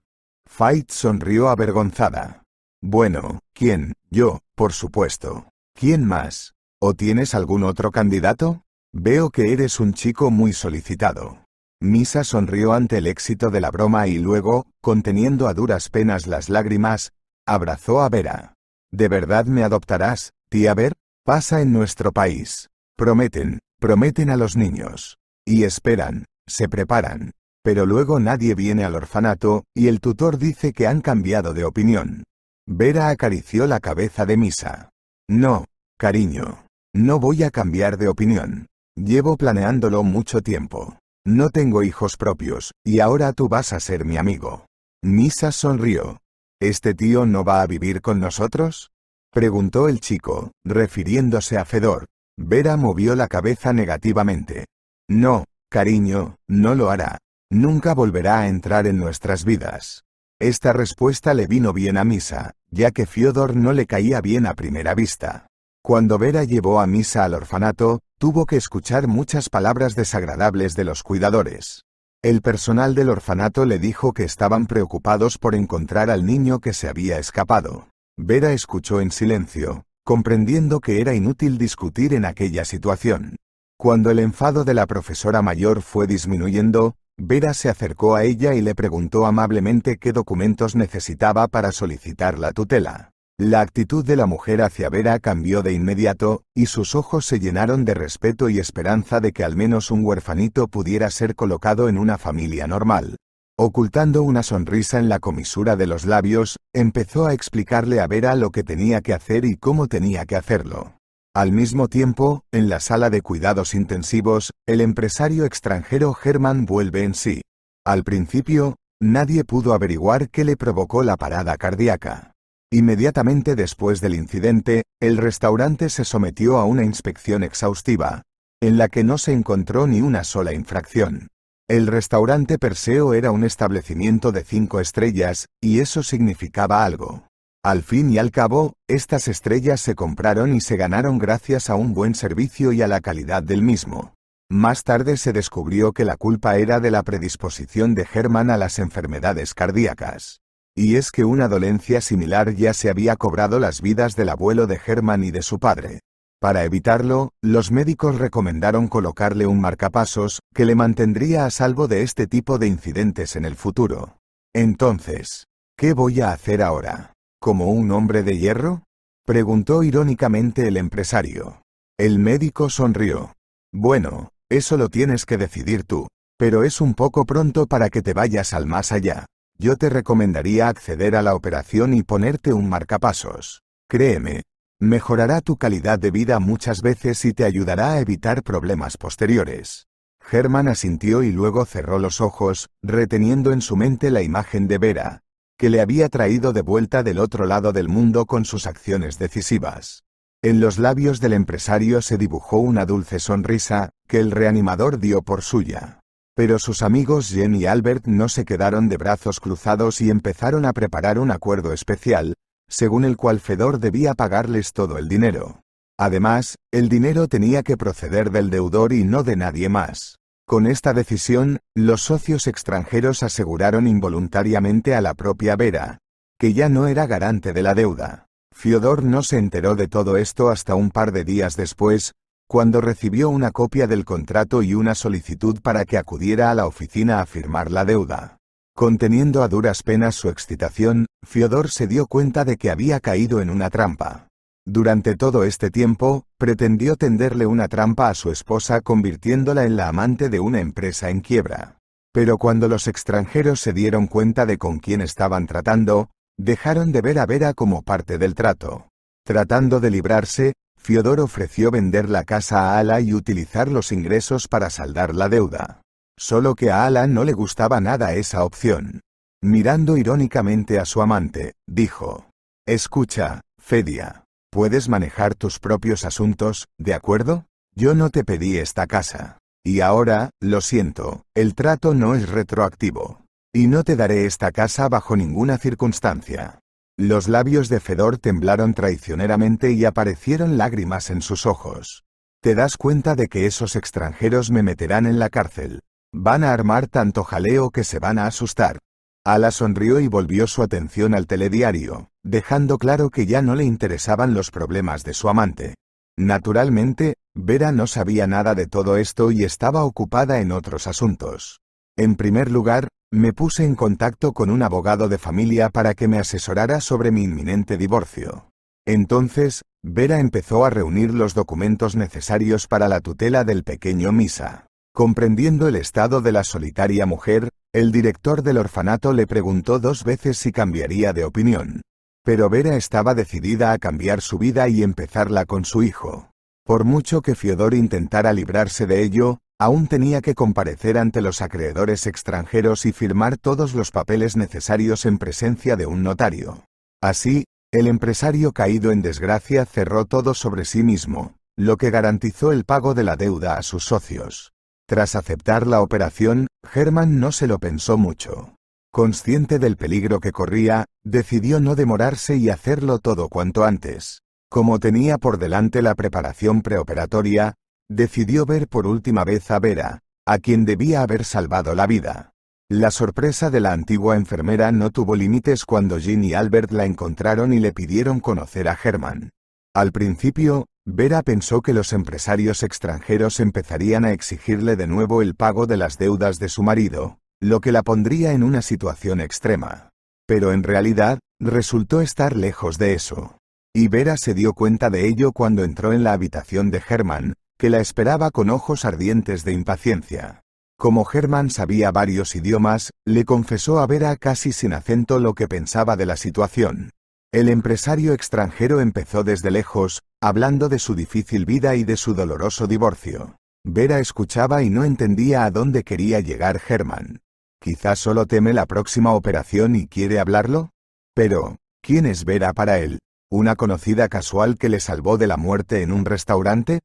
Fight sonrió avergonzada. Bueno, ¿quién? Yo, por supuesto. ¿Quién más? ¿O tienes algún otro candidato? Veo que eres un chico muy solicitado. Misa sonrió ante el éxito de la broma y luego, conteniendo a duras penas las lágrimas, abrazó a Vera. ¿De verdad me adoptarás, tía Ver? Pasa en nuestro país. Prometen, prometen a los niños. Y esperan, se preparan. Pero luego nadie viene al orfanato, y el tutor dice que han cambiado de opinión. Vera acarició la cabeza de Misa. No, cariño. No voy a cambiar de opinión. Llevo planeándolo mucho tiempo. No tengo hijos propios, y ahora tú vas a ser mi amigo. Misa sonrió. ¿Este tío no va a vivir con nosotros? Preguntó el chico, refiriéndose a Fedor. Vera movió la cabeza negativamente. No, cariño, no lo hará. Nunca volverá a entrar en nuestras vidas. Esta respuesta le vino bien a Misa, ya que Fiodor no le caía bien a primera vista. Cuando Vera llevó a Misa al orfanato, tuvo que escuchar muchas palabras desagradables de los cuidadores. El personal del orfanato le dijo que estaban preocupados por encontrar al niño que se había escapado. Vera escuchó en silencio, comprendiendo que era inútil discutir en aquella situación. Cuando el enfado de la profesora mayor fue disminuyendo, Vera se acercó a ella y le preguntó amablemente qué documentos necesitaba para solicitar la tutela. La actitud de la mujer hacia Vera cambió de inmediato, y sus ojos se llenaron de respeto y esperanza de que al menos un huerfanito pudiera ser colocado en una familia normal. Ocultando una sonrisa en la comisura de los labios, empezó a explicarle a Vera lo que tenía que hacer y cómo tenía que hacerlo. Al mismo tiempo, en la sala de cuidados intensivos, el empresario extranjero Germán vuelve en sí. Al principio, nadie pudo averiguar qué le provocó la parada cardíaca. Inmediatamente después del incidente, el restaurante se sometió a una inspección exhaustiva, en la que no se encontró ni una sola infracción. El restaurante Perseo era un establecimiento de cinco estrellas, y eso significaba algo. Al fin y al cabo, estas estrellas se compraron y se ganaron gracias a un buen servicio y a la calidad del mismo. Más tarde se descubrió que la culpa era de la predisposición de Germán a las enfermedades cardíacas. Y es que una dolencia similar ya se había cobrado las vidas del abuelo de Germán y de su padre. Para evitarlo, los médicos recomendaron colocarle un marcapasos, que le mantendría a salvo de este tipo de incidentes en el futuro. Entonces, ¿qué voy a hacer ahora? ¿Como un hombre de hierro? preguntó irónicamente el empresario. El médico sonrió. Bueno, eso lo tienes que decidir tú, pero es un poco pronto para que te vayas al más allá yo te recomendaría acceder a la operación y ponerte un marcapasos. Créeme, mejorará tu calidad de vida muchas veces y te ayudará a evitar problemas posteriores. Germán asintió y luego cerró los ojos, reteniendo en su mente la imagen de Vera, que le había traído de vuelta del otro lado del mundo con sus acciones decisivas. En los labios del empresario se dibujó una dulce sonrisa, que el reanimador dio por suya. Pero sus amigos Jen y Albert no se quedaron de brazos cruzados y empezaron a preparar un acuerdo especial, según el cual Fedor debía pagarles todo el dinero. Además, el dinero tenía que proceder del deudor y no de nadie más. Con esta decisión, los socios extranjeros aseguraron involuntariamente a la propia Vera, que ya no era garante de la deuda. Fiodor no se enteró de todo esto hasta un par de días después, cuando recibió una copia del contrato y una solicitud para que acudiera a la oficina a firmar la deuda. Conteniendo a duras penas su excitación, Fiodor se dio cuenta de que había caído en una trampa. Durante todo este tiempo, pretendió tenderle una trampa a su esposa convirtiéndola en la amante de una empresa en quiebra. Pero cuando los extranjeros se dieron cuenta de con quién estaban tratando, dejaron de ver a Vera como parte del trato. Tratando de librarse, Fiodor ofreció vender la casa a Ala y utilizar los ingresos para saldar la deuda. Solo que a Ala no le gustaba nada esa opción. Mirando irónicamente a su amante, dijo, Escucha, Fedia, puedes manejar tus propios asuntos, ¿de acuerdo? Yo no te pedí esta casa. Y ahora, lo siento, el trato no es retroactivo. Y no te daré esta casa bajo ninguna circunstancia. Los labios de Fedor temblaron traicioneramente y aparecieron lágrimas en sus ojos. Te das cuenta de que esos extranjeros me meterán en la cárcel. Van a armar tanto jaleo que se van a asustar. Ala sonrió y volvió su atención al telediario, dejando claro que ya no le interesaban los problemas de su amante. Naturalmente, Vera no sabía nada de todo esto y estaba ocupada en otros asuntos. En primer lugar, me puse en contacto con un abogado de familia para que me asesorara sobre mi inminente divorcio. Entonces, Vera empezó a reunir los documentos necesarios para la tutela del pequeño Misa. Comprendiendo el estado de la solitaria mujer, el director del orfanato le preguntó dos veces si cambiaría de opinión. Pero Vera estaba decidida a cambiar su vida y empezarla con su hijo. Por mucho que Fiodor intentara librarse de ello, aún tenía que comparecer ante los acreedores extranjeros y firmar todos los papeles necesarios en presencia de un notario. Así, el empresario caído en desgracia cerró todo sobre sí mismo, lo que garantizó el pago de la deuda a sus socios. Tras aceptar la operación, Herman no se lo pensó mucho. Consciente del peligro que corría, decidió no demorarse y hacerlo todo cuanto antes. Como tenía por delante la preparación preoperatoria, decidió ver por última vez a Vera, a quien debía haber salvado la vida. La sorpresa de la antigua enfermera no tuvo límites cuando Jean y Albert la encontraron y le pidieron conocer a Herman. Al principio, Vera pensó que los empresarios extranjeros empezarían a exigirle de nuevo el pago de las deudas de su marido, lo que la pondría en una situación extrema. Pero en realidad, resultó estar lejos de eso. Y Vera se dio cuenta de ello cuando entró en la habitación de Herman, que la esperaba con ojos ardientes de impaciencia. Como Germán sabía varios idiomas, le confesó a Vera casi sin acento lo que pensaba de la situación. El empresario extranjero empezó desde lejos, hablando de su difícil vida y de su doloroso divorcio. Vera escuchaba y no entendía a dónde quería llegar Herman. Quizás solo teme la próxima operación y quiere hablarlo. Pero, ¿quién es Vera para él? ¿Una conocida casual que le salvó de la muerte en un restaurante?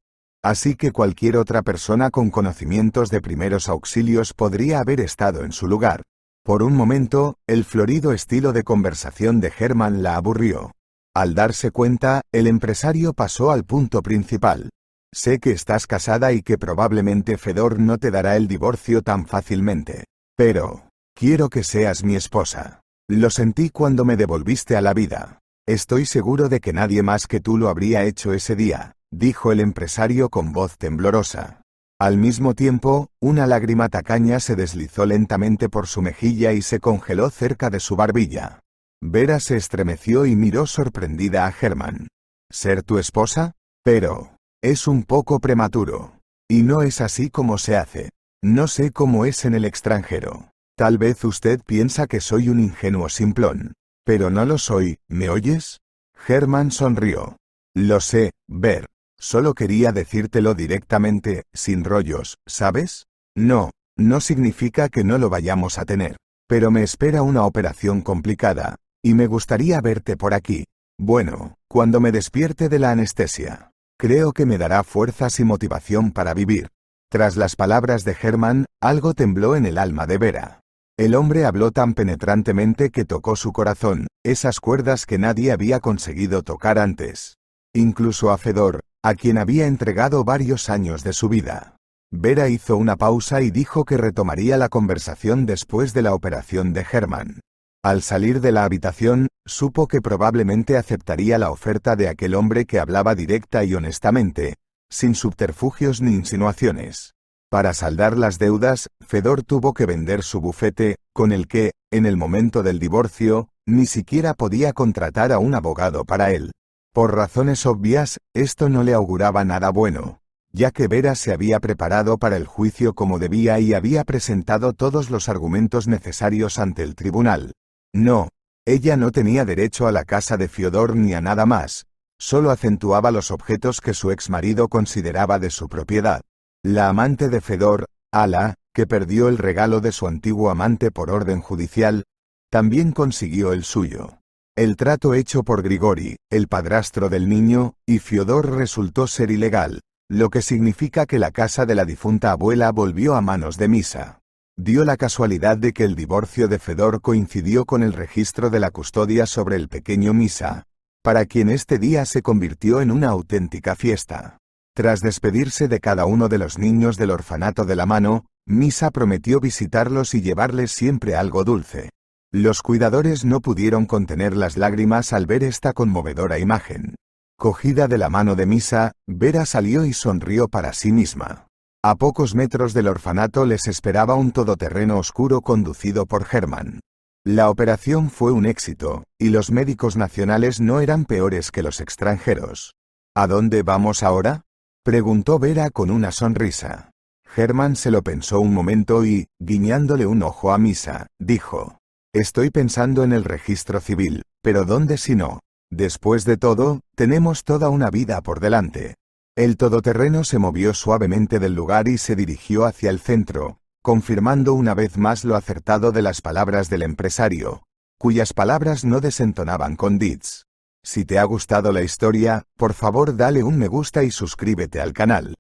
así que cualquier otra persona con conocimientos de primeros auxilios podría haber estado en su lugar. Por un momento, el florido estilo de conversación de Herman la aburrió. Al darse cuenta, el empresario pasó al punto principal. Sé que estás casada y que probablemente Fedor no te dará el divorcio tan fácilmente. Pero, quiero que seas mi esposa. Lo sentí cuando me devolviste a la vida. Estoy seguro de que nadie más que tú lo habría hecho ese día dijo el empresario con voz temblorosa. Al mismo tiempo, una lágrima tacaña se deslizó lentamente por su mejilla y se congeló cerca de su barbilla. Vera se estremeció y miró sorprendida a Germán. ¿Ser tu esposa? Pero, es un poco prematuro. Y no es así como se hace. No sé cómo es en el extranjero. Tal vez usted piensa que soy un ingenuo simplón. Pero no lo soy, ¿me oyes? Germán sonrió. Lo sé, Ver. Solo quería decírtelo directamente, sin rollos, ¿sabes? No, no significa que no lo vayamos a tener. Pero me espera una operación complicada, y me gustaría verte por aquí. Bueno, cuando me despierte de la anestesia, creo que me dará fuerzas y motivación para vivir. Tras las palabras de Herman, algo tembló en el alma de Vera. El hombre habló tan penetrantemente que tocó su corazón, esas cuerdas que nadie había conseguido tocar antes. Incluso a Fedor, a quien había entregado varios años de su vida. Vera hizo una pausa y dijo que retomaría la conversación después de la operación de Herman. Al salir de la habitación, supo que probablemente aceptaría la oferta de aquel hombre que hablaba directa y honestamente, sin subterfugios ni insinuaciones. Para saldar las deudas, Fedor tuvo que vender su bufete, con el que, en el momento del divorcio, ni siquiera podía contratar a un abogado para él. Por razones obvias, esto no le auguraba nada bueno, ya que Vera se había preparado para el juicio como debía y había presentado todos los argumentos necesarios ante el tribunal. No, ella no tenía derecho a la casa de Fiodor ni a nada más, solo acentuaba los objetos que su exmarido consideraba de su propiedad. La amante de Fedor, Ala, que perdió el regalo de su antiguo amante por orden judicial, también consiguió el suyo. El trato hecho por Grigori, el padrastro del niño, y Fiodor resultó ser ilegal, lo que significa que la casa de la difunta abuela volvió a manos de Misa. Dio la casualidad de que el divorcio de Fedor coincidió con el registro de la custodia sobre el pequeño Misa, para quien este día se convirtió en una auténtica fiesta. Tras despedirse de cada uno de los niños del orfanato de la mano, Misa prometió visitarlos y llevarles siempre algo dulce. Los cuidadores no pudieron contener las lágrimas al ver esta conmovedora imagen. Cogida de la mano de Misa, Vera salió y sonrió para sí misma. A pocos metros del orfanato les esperaba un todoterreno oscuro conducido por Germán. La operación fue un éxito, y los médicos nacionales no eran peores que los extranjeros. ¿A dónde vamos ahora? preguntó Vera con una sonrisa. Germán se lo pensó un momento y, guiñándole un ojo a Misa, dijo, Estoy pensando en el registro civil, pero ¿dónde si no? Después de todo, tenemos toda una vida por delante. El todoterreno se movió suavemente del lugar y se dirigió hacia el centro, confirmando una vez más lo acertado de las palabras del empresario, cuyas palabras no desentonaban con Dits. Si te ha gustado la historia, por favor dale un me gusta y suscríbete al canal.